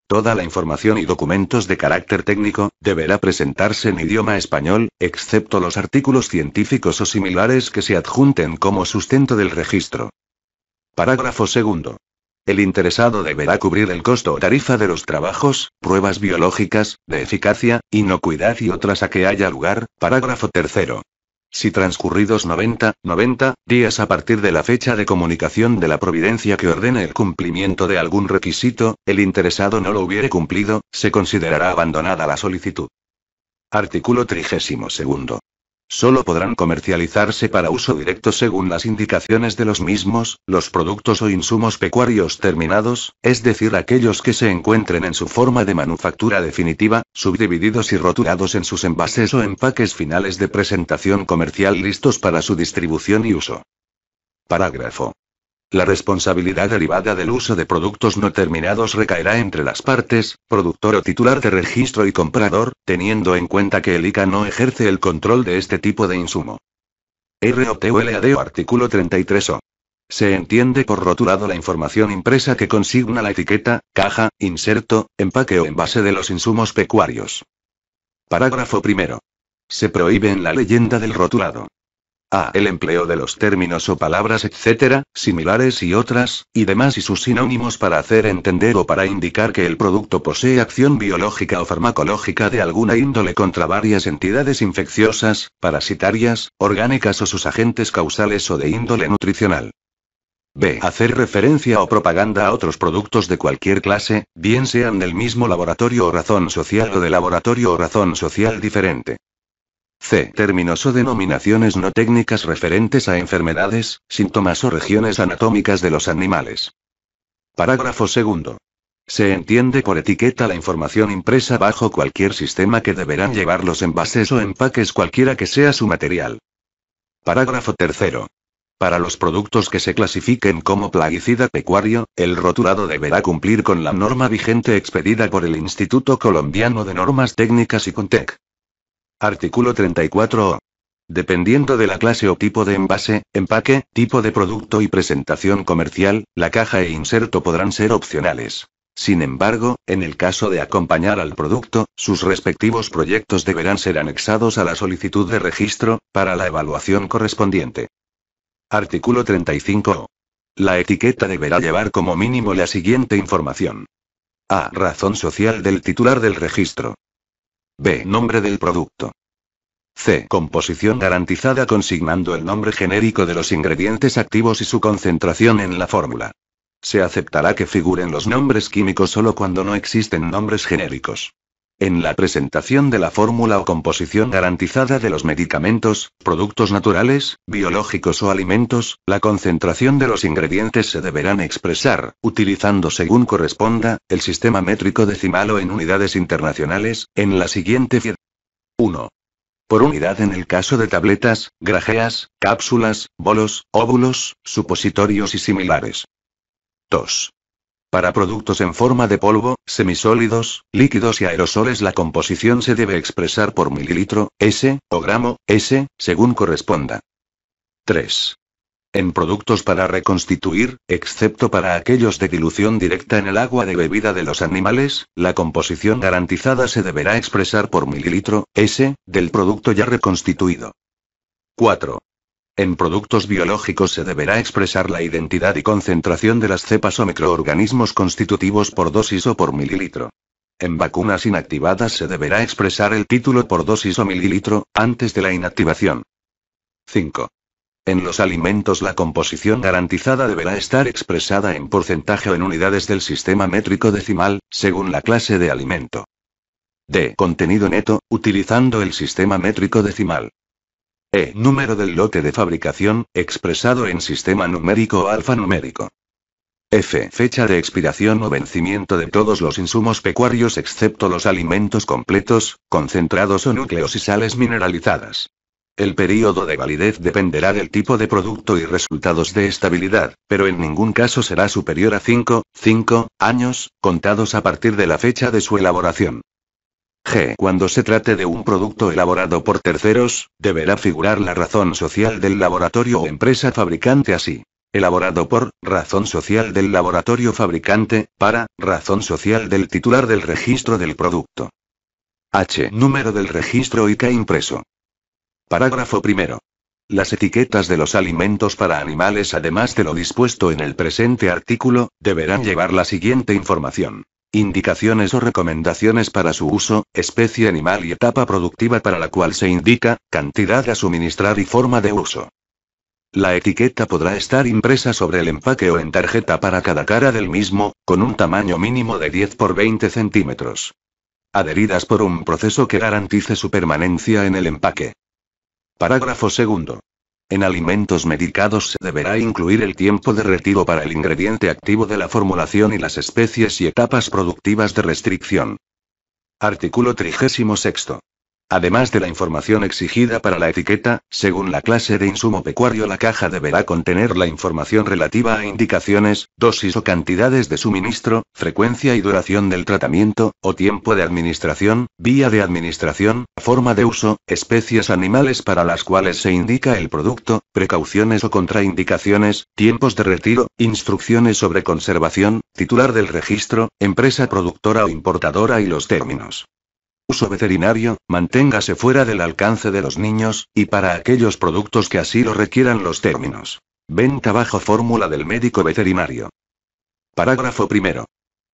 Toda la información y documentos de carácter técnico deberá presentarse en idioma español, excepto los artículos científicos o similares que se adjunten como sustento del registro. Parágrafo segundo. El interesado deberá cubrir el costo o tarifa de los trabajos, pruebas biológicas, de eficacia, inocuidad y otras a que haya lugar. Parágrafo tercero. Si transcurridos 90, 90 días a partir de la fecha de comunicación de la providencia que ordene el cumplimiento de algún requisito, el interesado no lo hubiere cumplido, se considerará abandonada la solicitud. Artículo 32. Solo podrán comercializarse para uso directo según las indicaciones de los mismos, los productos o insumos pecuarios terminados, es decir, aquellos que se encuentren en su forma de manufactura definitiva, subdivididos y rotulados en sus envases o empaques finales de presentación comercial listos para su distribución y uso. Parágrafo. La responsabilidad derivada del uso de productos no terminados recaerá entre las partes, productor o titular de registro y comprador, teniendo en cuenta que el ICA no ejerce el control de este tipo de insumo. ROTULAD artículo 33O. Se entiende por rotulado la información impresa que consigna la etiqueta, caja, inserto, empaque o envase de los insumos pecuarios. Parágrafo primero. Se prohíbe en la leyenda del rotulado. A. El empleo de los términos o palabras, etcétera similares y otras, y demás y sus sinónimos para hacer entender o para indicar que el producto posee acción biológica o farmacológica de alguna índole contra varias entidades infecciosas, parasitarias, orgánicas o sus agentes causales o de índole nutricional. B. Hacer referencia o propaganda a otros productos de cualquier clase, bien sean del mismo laboratorio o razón social o de laboratorio o razón social diferente. C. Términos o denominaciones no técnicas referentes a enfermedades, síntomas o regiones anatómicas de los animales. Parágrafo segundo. Se entiende por etiqueta la información impresa bajo cualquier sistema que deberán llevar los envases o empaques cualquiera que sea su material. Parágrafo tercero. Para los productos que se clasifiquen como plaguicida pecuario, el rotulado deberá cumplir con la norma vigente expedida por el Instituto Colombiano de Normas Técnicas y CONTEC. Artículo 34 Dependiendo de la clase o tipo de envase, empaque, tipo de producto y presentación comercial, la caja e inserto podrán ser opcionales. Sin embargo, en el caso de acompañar al producto, sus respectivos proyectos deberán ser anexados a la solicitud de registro, para la evaluación correspondiente. Artículo 35. La etiqueta deberá llevar como mínimo la siguiente información. A. Razón social del titular del registro. B. Nombre del producto. C. Composición garantizada consignando el nombre genérico de los ingredientes activos y su concentración en la fórmula. Se aceptará que figuren los nombres químicos solo cuando no existen nombres genéricos. En la presentación de la fórmula o composición garantizada de los medicamentos, productos naturales, biológicos o alimentos, la concentración de los ingredientes se deberán expresar, utilizando según corresponda, el sistema métrico decimal o en unidades internacionales, en la siguiente fiesta. 1 por unidad en el caso de tabletas, grajeas, cápsulas, bolos, óvulos, supositorios y similares. 2. Para productos en forma de polvo, semisólidos, líquidos y aerosoles la composición se debe expresar por mililitro, S, o gramo, S, según corresponda. 3. En productos para reconstituir, excepto para aquellos de dilución directa en el agua de bebida de los animales, la composición garantizada se deberá expresar por mililitro, S, del producto ya reconstituido. 4. En productos biológicos se deberá expresar la identidad y concentración de las cepas o microorganismos constitutivos por dosis o por mililitro. En vacunas inactivadas se deberá expresar el título por dosis o mililitro, antes de la inactivación. 5. En los alimentos la composición garantizada deberá estar expresada en porcentaje o en unidades del sistema métrico decimal, según la clase de alimento. D. Contenido neto, utilizando el sistema métrico decimal. E. Número del lote de fabricación, expresado en sistema numérico o alfanumérico. F. Fecha de expiración o vencimiento de todos los insumos pecuarios excepto los alimentos completos, concentrados o núcleos y sales mineralizadas. El período de validez dependerá del tipo de producto y resultados de estabilidad, pero en ningún caso será superior a 5, 5 años, contados a partir de la fecha de su elaboración. G. Cuando se trate de un producto elaborado por terceros, deberá figurar la razón social del laboratorio o empresa fabricante así. Elaborado por, razón social del laboratorio fabricante, para, razón social del titular del registro del producto. H. Número del registro ICA impreso. Parágrafo primero. Las etiquetas de los alimentos para animales, además de lo dispuesto en el presente artículo, deberán llevar la siguiente información indicaciones o recomendaciones para su uso, especie animal y etapa productiva para la cual se indica, cantidad a suministrar y forma de uso. La etiqueta podrá estar impresa sobre el empaque o en tarjeta para cada cara del mismo, con un tamaño mínimo de 10 por 20 centímetros. Adheridas por un proceso que garantice su permanencia en el empaque. Parágrafo segundo. En alimentos medicados se deberá incluir el tiempo de retiro para el ingrediente activo de la formulación y las especies y etapas productivas de restricción. Artículo 36. Además de la información exigida para la etiqueta, según la clase de insumo pecuario la caja deberá contener la información relativa a indicaciones, dosis o cantidades de suministro, frecuencia y duración del tratamiento, o tiempo de administración, vía de administración, forma de uso, especies animales para las cuales se indica el producto, precauciones o contraindicaciones, tiempos de retiro, instrucciones sobre conservación, titular del registro, empresa productora o importadora y los términos uso veterinario, manténgase fuera del alcance de los niños, y para aquellos productos que así lo requieran los términos. Venta bajo fórmula del médico veterinario. Parágrafo primero.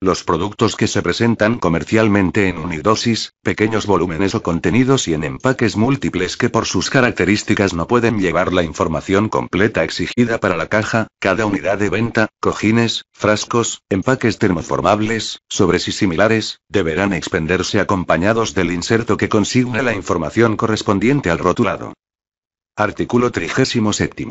Los productos que se presentan comercialmente en unidosis, pequeños volúmenes o contenidos y en empaques múltiples que por sus características no pueden llevar la información completa exigida para la caja, cada unidad de venta, cojines, frascos, empaques termoformables, sobres y similares, deberán expenderse acompañados del inserto que consigne la información correspondiente al rotulado. Artículo 37.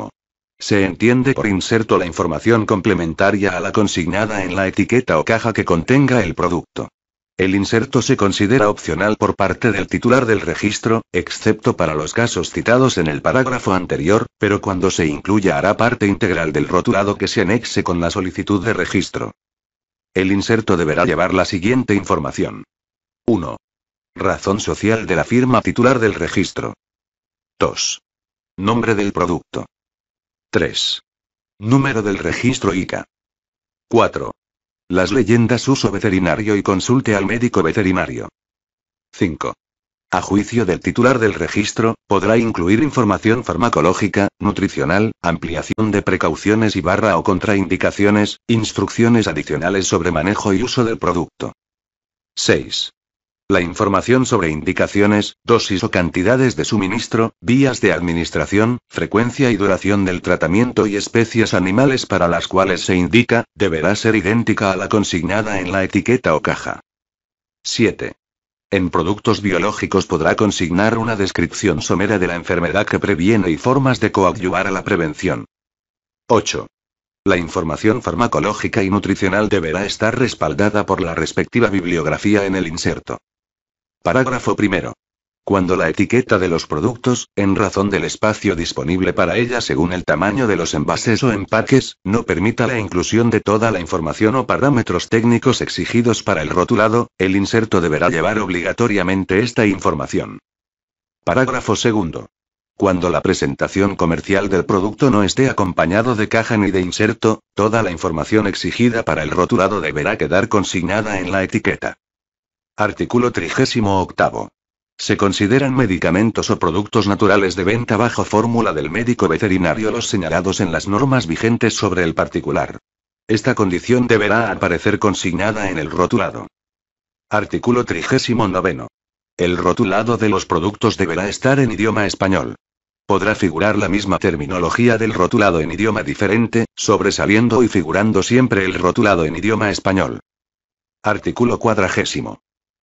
Se entiende por inserto la información complementaria a la consignada en la etiqueta o caja que contenga el producto. El inserto se considera opcional por parte del titular del registro, excepto para los casos citados en el parágrafo anterior, pero cuando se incluya hará parte integral del rotulado que se anexe con la solicitud de registro. El inserto deberá llevar la siguiente información. 1. Razón social de la firma titular del registro. 2. Nombre del producto. 3. Número del registro ICA. 4. Las leyendas uso veterinario y consulte al médico veterinario. 5. A juicio del titular del registro, podrá incluir información farmacológica, nutricional, ampliación de precauciones y barra o contraindicaciones, instrucciones adicionales sobre manejo y uso del producto. 6. La información sobre indicaciones, dosis o cantidades de suministro, vías de administración, frecuencia y duración del tratamiento y especies animales para las cuales se indica, deberá ser idéntica a la consignada en la etiqueta o caja. 7. En productos biológicos podrá consignar una descripción somera de la enfermedad que previene y formas de coadyuvar a la prevención. 8. La información farmacológica y nutricional deberá estar respaldada por la respectiva bibliografía en el inserto. Parágrafo primero. Cuando la etiqueta de los productos, en razón del espacio disponible para ella según el tamaño de los envases o empaques, no permita la inclusión de toda la información o parámetros técnicos exigidos para el rotulado, el inserto deberá llevar obligatoriamente esta información. Parágrafo segundo. Cuando la presentación comercial del producto no esté acompañado de caja ni de inserto, toda la información exigida para el rotulado deberá quedar consignada en la etiqueta. Artículo 38. Se consideran medicamentos o productos naturales de venta bajo fórmula del médico veterinario los señalados en las normas vigentes sobre el particular. Esta condición deberá aparecer consignada en el rotulado. Artículo 39. El rotulado de los productos deberá estar en idioma español. Podrá figurar la misma terminología del rotulado en idioma diferente, sobresaliendo y figurando siempre el rotulado en idioma español. Artículo 40.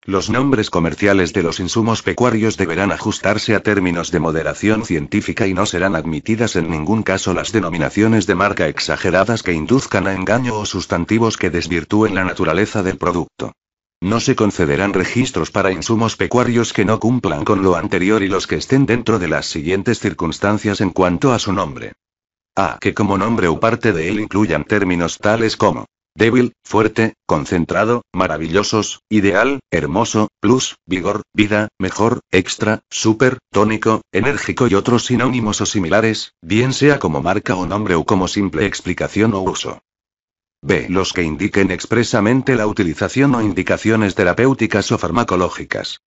Los nombres comerciales de los insumos pecuarios deberán ajustarse a términos de moderación científica y no serán admitidas en ningún caso las denominaciones de marca exageradas que induzcan a engaño o sustantivos que desvirtúen la naturaleza del producto. No se concederán registros para insumos pecuarios que no cumplan con lo anterior y los que estén dentro de las siguientes circunstancias en cuanto a su nombre. A. Ah, que como nombre o parte de él incluyan términos tales como débil, fuerte, concentrado, maravillosos, ideal, hermoso, plus, vigor, vida, mejor, extra, súper, tónico, enérgico y otros sinónimos o similares, bien sea como marca o nombre o como simple explicación o uso. B. Los que indiquen expresamente la utilización o indicaciones terapéuticas o farmacológicas.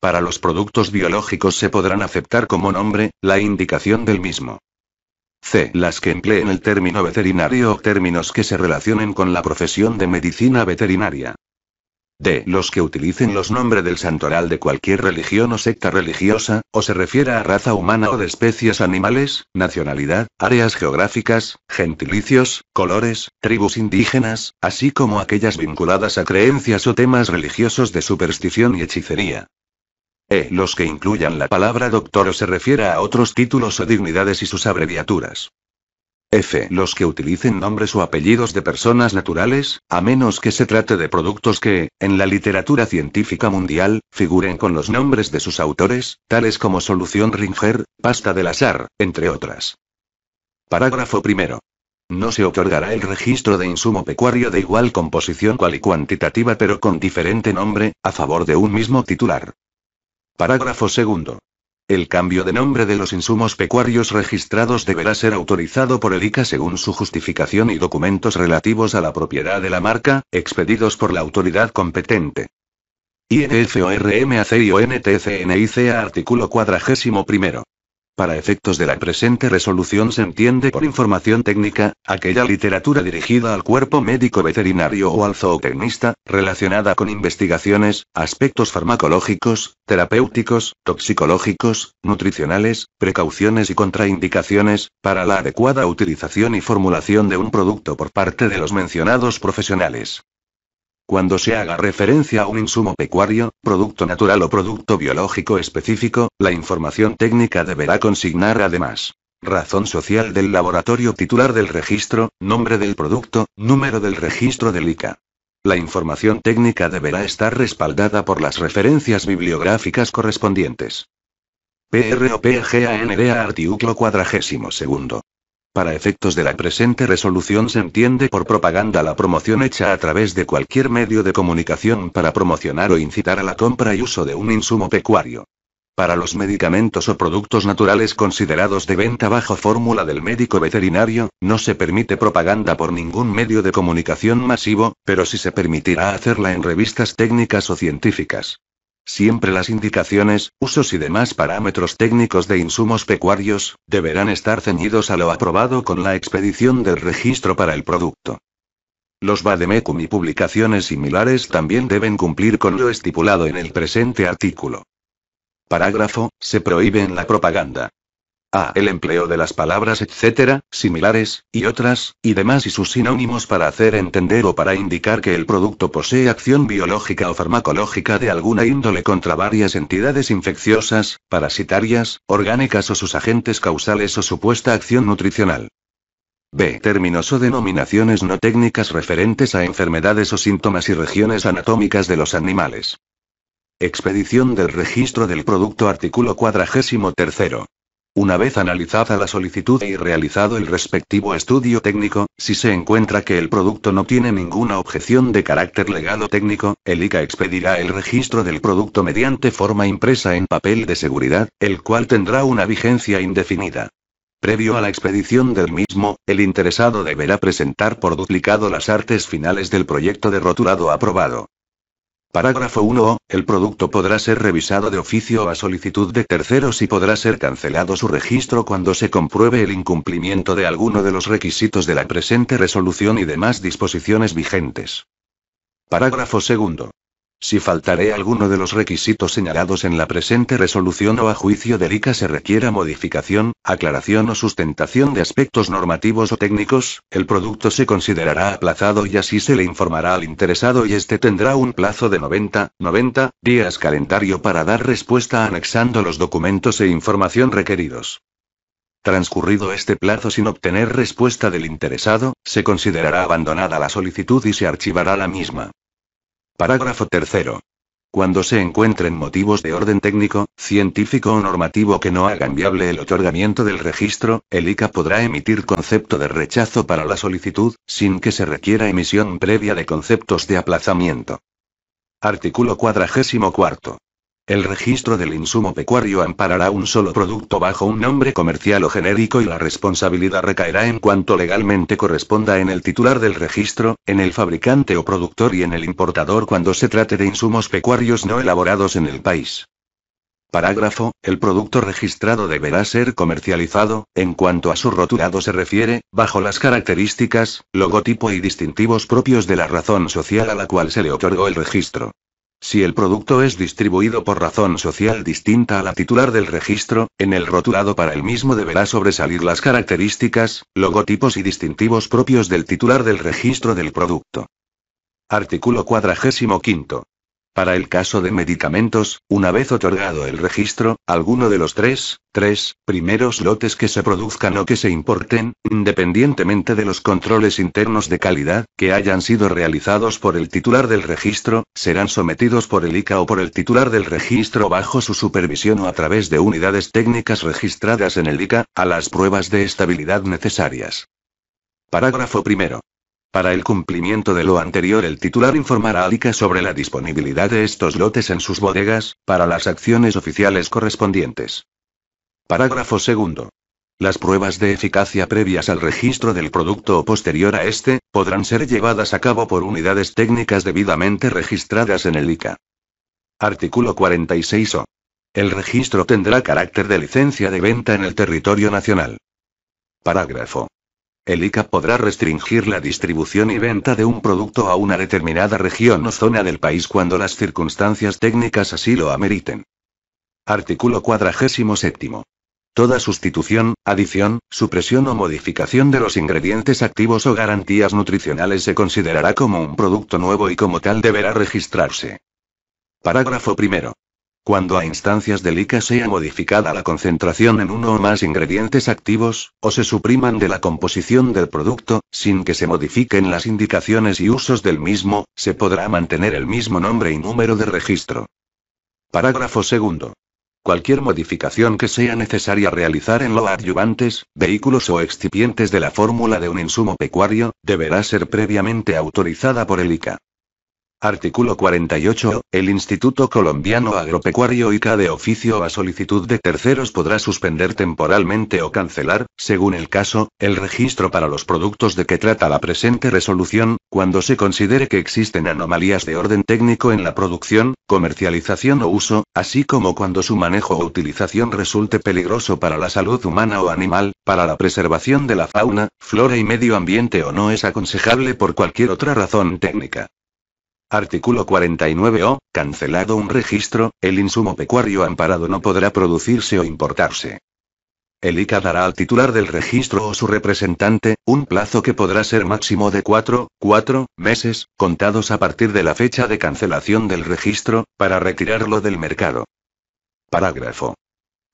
Para los productos biológicos se podrán aceptar como nombre, la indicación del mismo. C. Las que empleen el término veterinario o términos que se relacionen con la profesión de medicina veterinaria. D. Los que utilicen los nombres del santoral de cualquier religión o secta religiosa, o se refiera a raza humana o de especies animales, nacionalidad, áreas geográficas, gentilicios, colores, tribus indígenas, así como aquellas vinculadas a creencias o temas religiosos de superstición y hechicería. E. Los que incluyan la palabra doctor o se refiera a otros títulos o dignidades y sus abreviaturas. F. Los que utilicen nombres o apellidos de personas naturales, a menos que se trate de productos que, en la literatura científica mundial, figuren con los nombres de sus autores, tales como solución Ringer, pasta del azar, entre otras. Parágrafo primero. No se otorgará el registro de insumo pecuario de igual composición cual y cuantitativa pero con diferente nombre, a favor de un mismo titular. Parágrafo segundo. El cambio de nombre de los insumos pecuarios registrados deberá ser autorizado por el ICA según su justificación y documentos relativos a la propiedad de la marca, expedidos por la autoridad competente. INFORMACIONTCNICA y artículo 41 para efectos de la presente resolución se entiende por información técnica, aquella literatura dirigida al cuerpo médico veterinario o al zootecnista, relacionada con investigaciones, aspectos farmacológicos, terapéuticos, toxicológicos, nutricionales, precauciones y contraindicaciones, para la adecuada utilización y formulación de un producto por parte de los mencionados profesionales. Cuando se haga referencia a un insumo pecuario, producto natural o producto biológico específico, la información técnica deberá consignar además razón social del laboratorio titular del registro, nombre del producto, número del registro del ICA. La información técnica deberá estar respaldada por las referencias bibliográficas correspondientes. PROPGANDA artículo cuadragésimo para efectos de la presente resolución se entiende por propaganda la promoción hecha a través de cualquier medio de comunicación para promocionar o incitar a la compra y uso de un insumo pecuario. Para los medicamentos o productos naturales considerados de venta bajo fórmula del médico veterinario, no se permite propaganda por ningún medio de comunicación masivo, pero sí se permitirá hacerla en revistas técnicas o científicas. Siempre las indicaciones, usos y demás parámetros técnicos de insumos pecuarios, deberán estar ceñidos a lo aprobado con la expedición del registro para el producto. Los bademecum y publicaciones similares también deben cumplir con lo estipulado en el presente artículo. Parágrafo, se prohíbe en la propaganda, a. El empleo de las palabras etcétera, similares, y otras, y demás y sus sinónimos para hacer entender o para indicar que el producto posee acción biológica o farmacológica de alguna índole contra varias entidades infecciosas, parasitarias, orgánicas o sus agentes causales o supuesta acción nutricional. B. Términos o denominaciones no técnicas referentes a enfermedades o síntomas y regiones anatómicas de los animales. Expedición del registro del producto artículo 43. Una vez analizada la solicitud y realizado el respectivo estudio técnico, si se encuentra que el producto no tiene ninguna objeción de carácter legal o técnico, el ICA expedirá el registro del producto mediante forma impresa en papel de seguridad, el cual tendrá una vigencia indefinida. Previo a la expedición del mismo, el interesado deberá presentar por duplicado las artes finales del proyecto de rotulado aprobado. Parágrafo 1. El producto podrá ser revisado de oficio o a solicitud de terceros y podrá ser cancelado su registro cuando se compruebe el incumplimiento de alguno de los requisitos de la presente resolución y demás disposiciones vigentes. Parágrafo 2. Si faltaré alguno de los requisitos señalados en la presente resolución o a juicio de ICA se requiera modificación, aclaración o sustentación de aspectos normativos o técnicos, el producto se considerará aplazado y así se le informará al interesado y este tendrá un plazo de 90, 90 días calendario para dar respuesta anexando los documentos e información requeridos. Transcurrido este plazo sin obtener respuesta del interesado, se considerará abandonada la solicitud y se archivará la misma. Parágrafo tercero. Cuando se encuentren motivos de orden técnico, científico o normativo que no hagan viable el otorgamiento del registro, el ICA podrá emitir concepto de rechazo para la solicitud, sin que se requiera emisión previa de conceptos de aplazamiento. Artículo 44. El registro del insumo pecuario amparará un solo producto bajo un nombre comercial o genérico y la responsabilidad recaerá en cuanto legalmente corresponda en el titular del registro, en el fabricante o productor y en el importador cuando se trate de insumos pecuarios no elaborados en el país. Parágrafo, el producto registrado deberá ser comercializado, en cuanto a su rotulado se refiere, bajo las características, logotipo y distintivos propios de la razón social a la cual se le otorgó el registro. Si el producto es distribuido por razón social distinta a la titular del registro, en el rotulado para el mismo deberá sobresalir las características, logotipos y distintivos propios del titular del registro del producto. Artículo 45. Para el caso de medicamentos, una vez otorgado el registro, alguno de los tres, tres primeros lotes que se produzcan o que se importen, independientemente de los controles internos de calidad que hayan sido realizados por el titular del registro, serán sometidos por el ICA o por el titular del registro bajo su supervisión o a través de unidades técnicas registradas en el ICA, a las pruebas de estabilidad necesarias. Parágrafo primero. Para el cumplimiento de lo anterior, el titular informará al ICA sobre la disponibilidad de estos lotes en sus bodegas, para las acciones oficiales correspondientes. Parágrafo 2. Las pruebas de eficacia previas al registro del producto o posterior a este, podrán ser llevadas a cabo por unidades técnicas debidamente registradas en el ICA. Artículo 46o. El registro tendrá carácter de licencia de venta en el territorio nacional. Parágrafo el ICA podrá restringir la distribución y venta de un producto a una determinada región o zona del país cuando las circunstancias técnicas así lo ameriten. Artículo 47. Toda sustitución, adición, supresión o modificación de los ingredientes activos o garantías nutricionales se considerará como un producto nuevo y como tal deberá registrarse. Parágrafo primero. Cuando a instancias del ICA sea modificada la concentración en uno o más ingredientes activos, o se supriman de la composición del producto, sin que se modifiquen las indicaciones y usos del mismo, se podrá mantener el mismo nombre y número de registro. Parágrafo segundo. Cualquier modificación que sea necesaria realizar en los adyuvantes, vehículos o excipientes de la fórmula de un insumo pecuario, deberá ser previamente autorizada por el ICA. Artículo 48. El Instituto Colombiano Agropecuario ICA de oficio a solicitud de terceros podrá suspender temporalmente o cancelar, según el caso, el registro para los productos de que trata la presente resolución, cuando se considere que existen anomalías de orden técnico en la producción, comercialización o uso, así como cuando su manejo o utilización resulte peligroso para la salud humana o animal, para la preservación de la fauna, flora y medio ambiente o no es aconsejable por cualquier otra razón técnica. Artículo 49 o, cancelado un registro, el insumo pecuario amparado no podrá producirse o importarse. El ICA dará al titular del registro o su representante, un plazo que podrá ser máximo de 4, 4 meses, contados a partir de la fecha de cancelación del registro, para retirarlo del mercado. Parágrafo.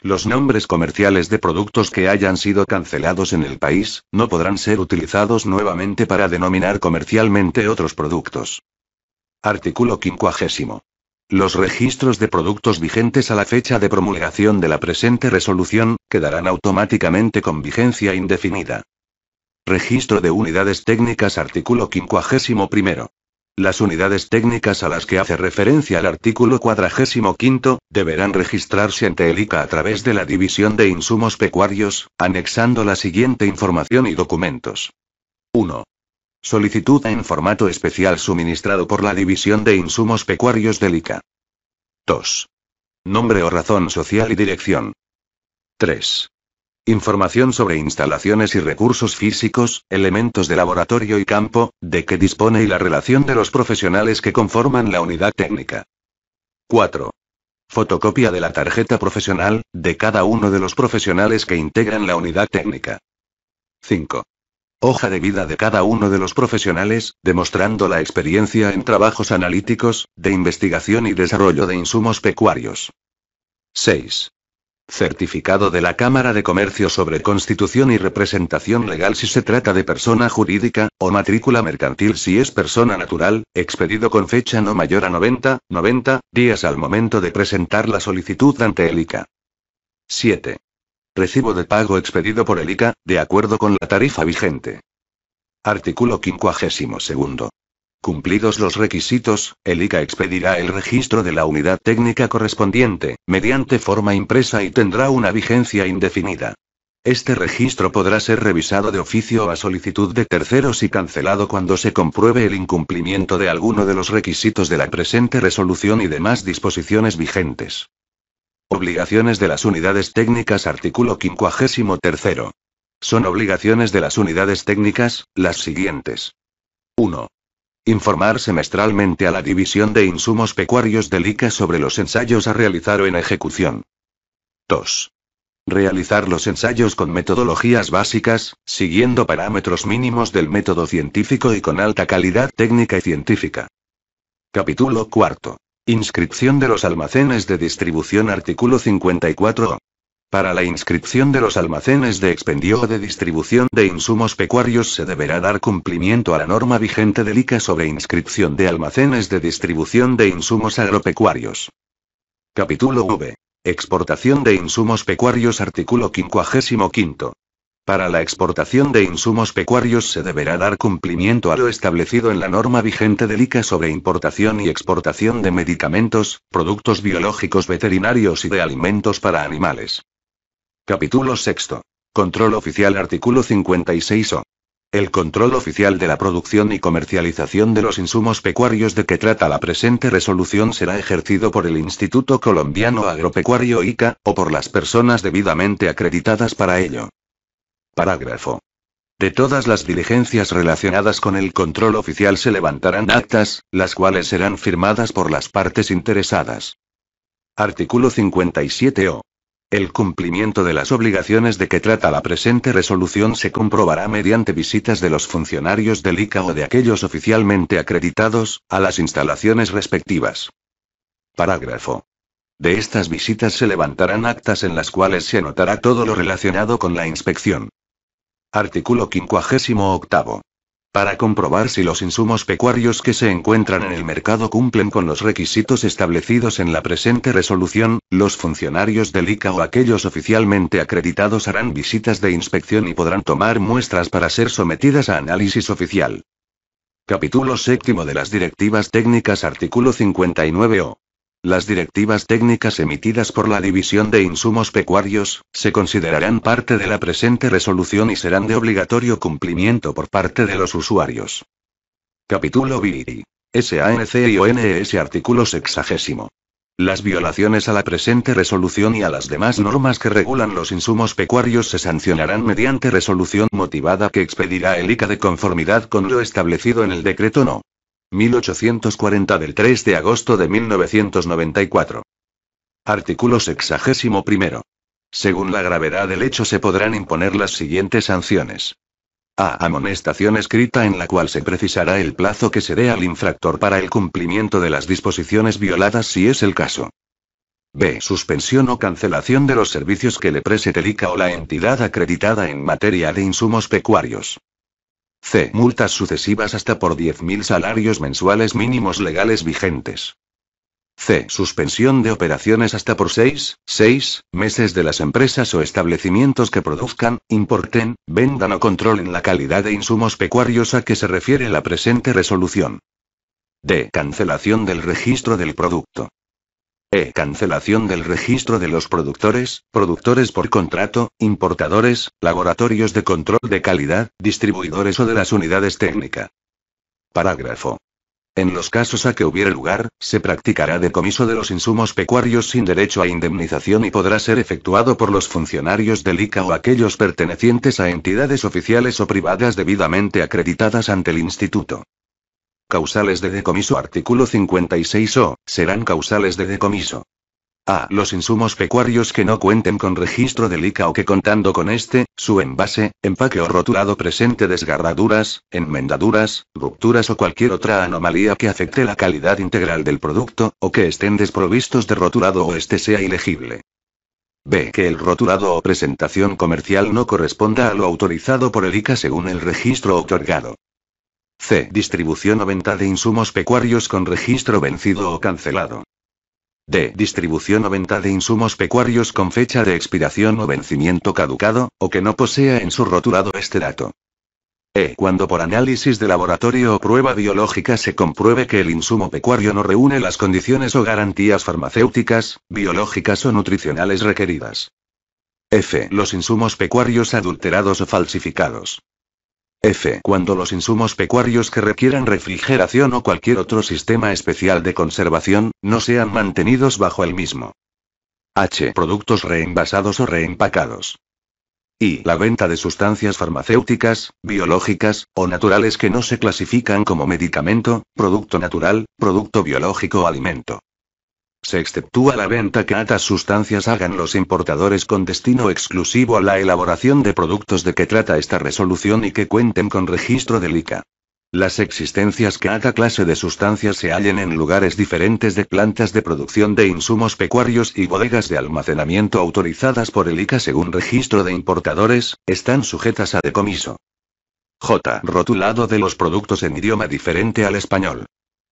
Los nombres comerciales de productos que hayan sido cancelados en el país, no podrán ser utilizados nuevamente para denominar comercialmente otros productos. Artículo 50. Los registros de productos vigentes a la fecha de promulgación de la presente resolución, quedarán automáticamente con vigencia indefinida. Registro de unidades técnicas artículo 51. Las unidades técnicas a las que hace referencia el artículo 45 deberán registrarse ante el ICA a través de la División de Insumos Pecuarios, anexando la siguiente información y documentos. 1. Solicitud en formato especial suministrado por la División de Insumos Pecuarios del ICA. 2. Nombre o razón social y dirección. 3. Información sobre instalaciones y recursos físicos, elementos de laboratorio y campo, de que dispone y la relación de los profesionales que conforman la unidad técnica. 4. Fotocopia de la tarjeta profesional, de cada uno de los profesionales que integran la unidad técnica. 5 hoja de vida de cada uno de los profesionales, demostrando la experiencia en trabajos analíticos, de investigación y desarrollo de insumos pecuarios. 6. Certificado de la Cámara de Comercio sobre constitución y representación legal si se trata de persona jurídica, o matrícula mercantil si es persona natural, expedido con fecha no mayor a 90, 90 días al momento de presentar la solicitud ante el ICA. 7. Recibo de pago expedido por el ICA, de acuerdo con la tarifa vigente. Artículo 52. Cumplidos los requisitos, el ICA expedirá el registro de la unidad técnica correspondiente, mediante forma impresa y tendrá una vigencia indefinida. Este registro podrá ser revisado de oficio a solicitud de terceros y cancelado cuando se compruebe el incumplimiento de alguno de los requisitos de la presente resolución y demás disposiciones vigentes. Obligaciones de las unidades técnicas Artículo 53. Son obligaciones de las unidades técnicas, las siguientes. 1. Informar semestralmente a la División de Insumos Pecuarios del ICA sobre los ensayos a realizar o en ejecución. 2. Realizar los ensayos con metodologías básicas, siguiendo parámetros mínimos del método científico y con alta calidad técnica y científica. Capítulo 4. Inscripción de los almacenes de distribución artículo 54. Para la inscripción de los almacenes de expendio o de distribución de insumos pecuarios se deberá dar cumplimiento a la norma vigente del ICA sobre inscripción de almacenes de distribución de insumos agropecuarios. Capítulo V. Exportación de insumos pecuarios artículo 55. Para la exportación de insumos pecuarios se deberá dar cumplimiento a lo establecido en la norma vigente del ICA sobre importación y exportación de medicamentos, productos biológicos veterinarios y de alimentos para animales. Capítulo 6. Control oficial artículo 56o. El control oficial de la producción y comercialización de los insumos pecuarios de que trata la presente resolución será ejercido por el Instituto Colombiano Agropecuario ICA, o por las personas debidamente acreditadas para ello. Parágrafo. De todas las diligencias relacionadas con el control oficial se levantarán actas, las cuales serán firmadas por las partes interesadas. Artículo 57o. El cumplimiento de las obligaciones de que trata la presente resolución se comprobará mediante visitas de los funcionarios del ICA o de aquellos oficialmente acreditados, a las instalaciones respectivas. Parágrafo. De estas visitas se levantarán actas en las cuales se anotará todo lo relacionado con la inspección. Artículo 58. Para comprobar si los insumos pecuarios que se encuentran en el mercado cumplen con los requisitos establecidos en la presente resolución, los funcionarios del ICA o aquellos oficialmente acreditados harán visitas de inspección y podrán tomar muestras para ser sometidas a análisis oficial. Capítulo séptimo de las Directivas Técnicas Artículo 59O. Las directivas técnicas emitidas por la División de Insumos Pecuarios, se considerarán parte de la presente resolución y serán de obligatorio cumplimiento por parte de los usuarios. Capítulo VI SANC y ONS e Artículo 60. Las violaciones a la presente resolución y a las demás normas que regulan los insumos pecuarios se sancionarán mediante resolución motivada que expedirá el ICA de conformidad con lo establecido en el decreto no. 1840 del 3 de agosto de 1994. Artículo 61. Según la gravedad del hecho se podrán imponer las siguientes sanciones. A. Amonestación escrita en la cual se precisará el plazo que se dé al infractor para el cumplimiento de las disposiciones violadas si es el caso. B. Suspensión o cancelación de los servicios que le telica o la entidad acreditada en materia de insumos pecuarios. C. Multas sucesivas hasta por 10.000 salarios mensuales mínimos legales vigentes. C. Suspensión de operaciones hasta por 6, 6 meses de las empresas o establecimientos que produzcan, importen, vendan o controlen la calidad de insumos pecuarios a que se refiere la presente resolución. D. Cancelación del registro del producto. Eh, cancelación del registro de los productores, productores por contrato, importadores, laboratorios de control de calidad, distribuidores o de las unidades técnica. §. Parágrafo. En los casos a que hubiere lugar, se practicará decomiso de los insumos pecuarios sin derecho a indemnización y podrá ser efectuado por los funcionarios del ICA o aquellos pertenecientes a entidades oficiales o privadas debidamente acreditadas ante el Instituto. Causales de decomiso Artículo 56O, serán causales de decomiso. A. Los insumos pecuarios que no cuenten con registro del ICA o que contando con este, su envase, empaque o rotulado presente desgarraduras, enmendaduras, rupturas o cualquier otra anomalía que afecte la calidad integral del producto, o que estén desprovistos de rotulado o este sea ilegible. B. Que el rotulado o presentación comercial no corresponda a lo autorizado por el ICA según el registro otorgado. C. Distribución o venta de insumos pecuarios con registro vencido o cancelado. D. Distribución o venta de insumos pecuarios con fecha de expiración o vencimiento caducado, o que no posea en su rotulado este dato. E. Cuando por análisis de laboratorio o prueba biológica se compruebe que el insumo pecuario no reúne las condiciones o garantías farmacéuticas, biológicas o nutricionales requeridas. F. Los insumos pecuarios adulterados o falsificados. F. Cuando los insumos pecuarios que requieran refrigeración o cualquier otro sistema especial de conservación, no sean mantenidos bajo el mismo. H. Productos reenvasados o reempacados. Y la venta de sustancias farmacéuticas, biológicas, o naturales que no se clasifican como medicamento, producto natural, producto biológico o alimento. Se exceptúa la venta que estas sustancias hagan los importadores con destino exclusivo a la elaboración de productos de que trata esta resolución y que cuenten con registro del ICA. Las existencias que haga clase de sustancias se hallen en lugares diferentes de plantas de producción de insumos pecuarios y bodegas de almacenamiento autorizadas por el ICA según registro de importadores, están sujetas a decomiso. J. Rotulado de los productos en idioma diferente al español.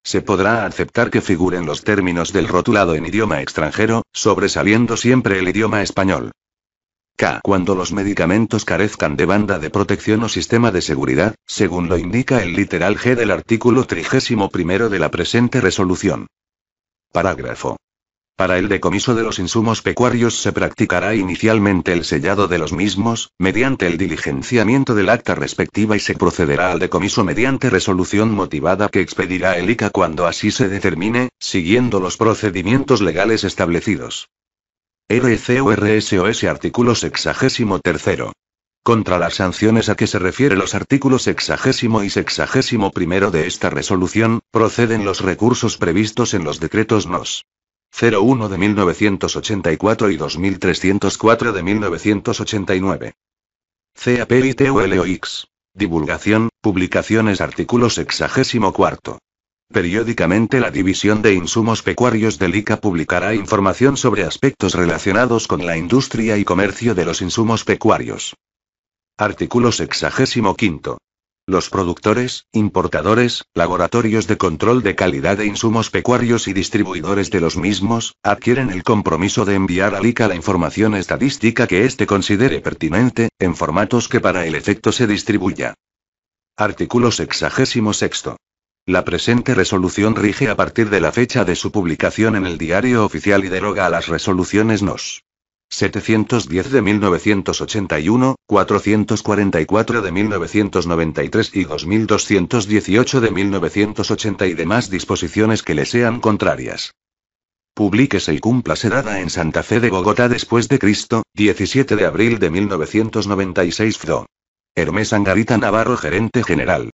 Se podrá aceptar que figuren los términos del rotulado en idioma extranjero, sobresaliendo siempre el idioma español. K. Cuando los medicamentos carezcan de banda de protección o sistema de seguridad, según lo indica el literal G del artículo 31 de la presente resolución. Parágrafo. Para el decomiso de los insumos pecuarios se practicará inicialmente el sellado de los mismos, mediante el diligenciamiento del acta respectiva y se procederá al decomiso mediante resolución motivada que expedirá el ICA cuando así se determine, siguiendo los procedimientos legales establecidos. RCORSOS Artículo 63. Contra las sanciones a que se refiere los artículos 60 y 61 de esta resolución, proceden los recursos previstos en los decretos NOS. 01 de 1984 y 2304 de 1989. CAP y Divulgación, publicaciones artículo 64. Periódicamente la División de Insumos Pecuarios del ICA publicará información sobre aspectos relacionados con la industria y comercio de los insumos pecuarios. Artículo 65. Los productores, importadores, laboratorios de control de calidad de insumos pecuarios y distribuidores de los mismos, adquieren el compromiso de enviar al ICA la información estadística que éste considere pertinente, en formatos que para el efecto se distribuya. Artículo 66. La presente resolución rige a partir de la fecha de su publicación en el Diario Oficial y deroga a las resoluciones NOS. 710 de 1981, 444 de 1993 y 2218 de 1980 y demás disposiciones que le sean contrarias. Publíquese y cúmplase dada en Santa Fe de Bogotá después de Cristo, 17 de abril de 1996 FDO. Hermes Angarita Navarro Gerente General.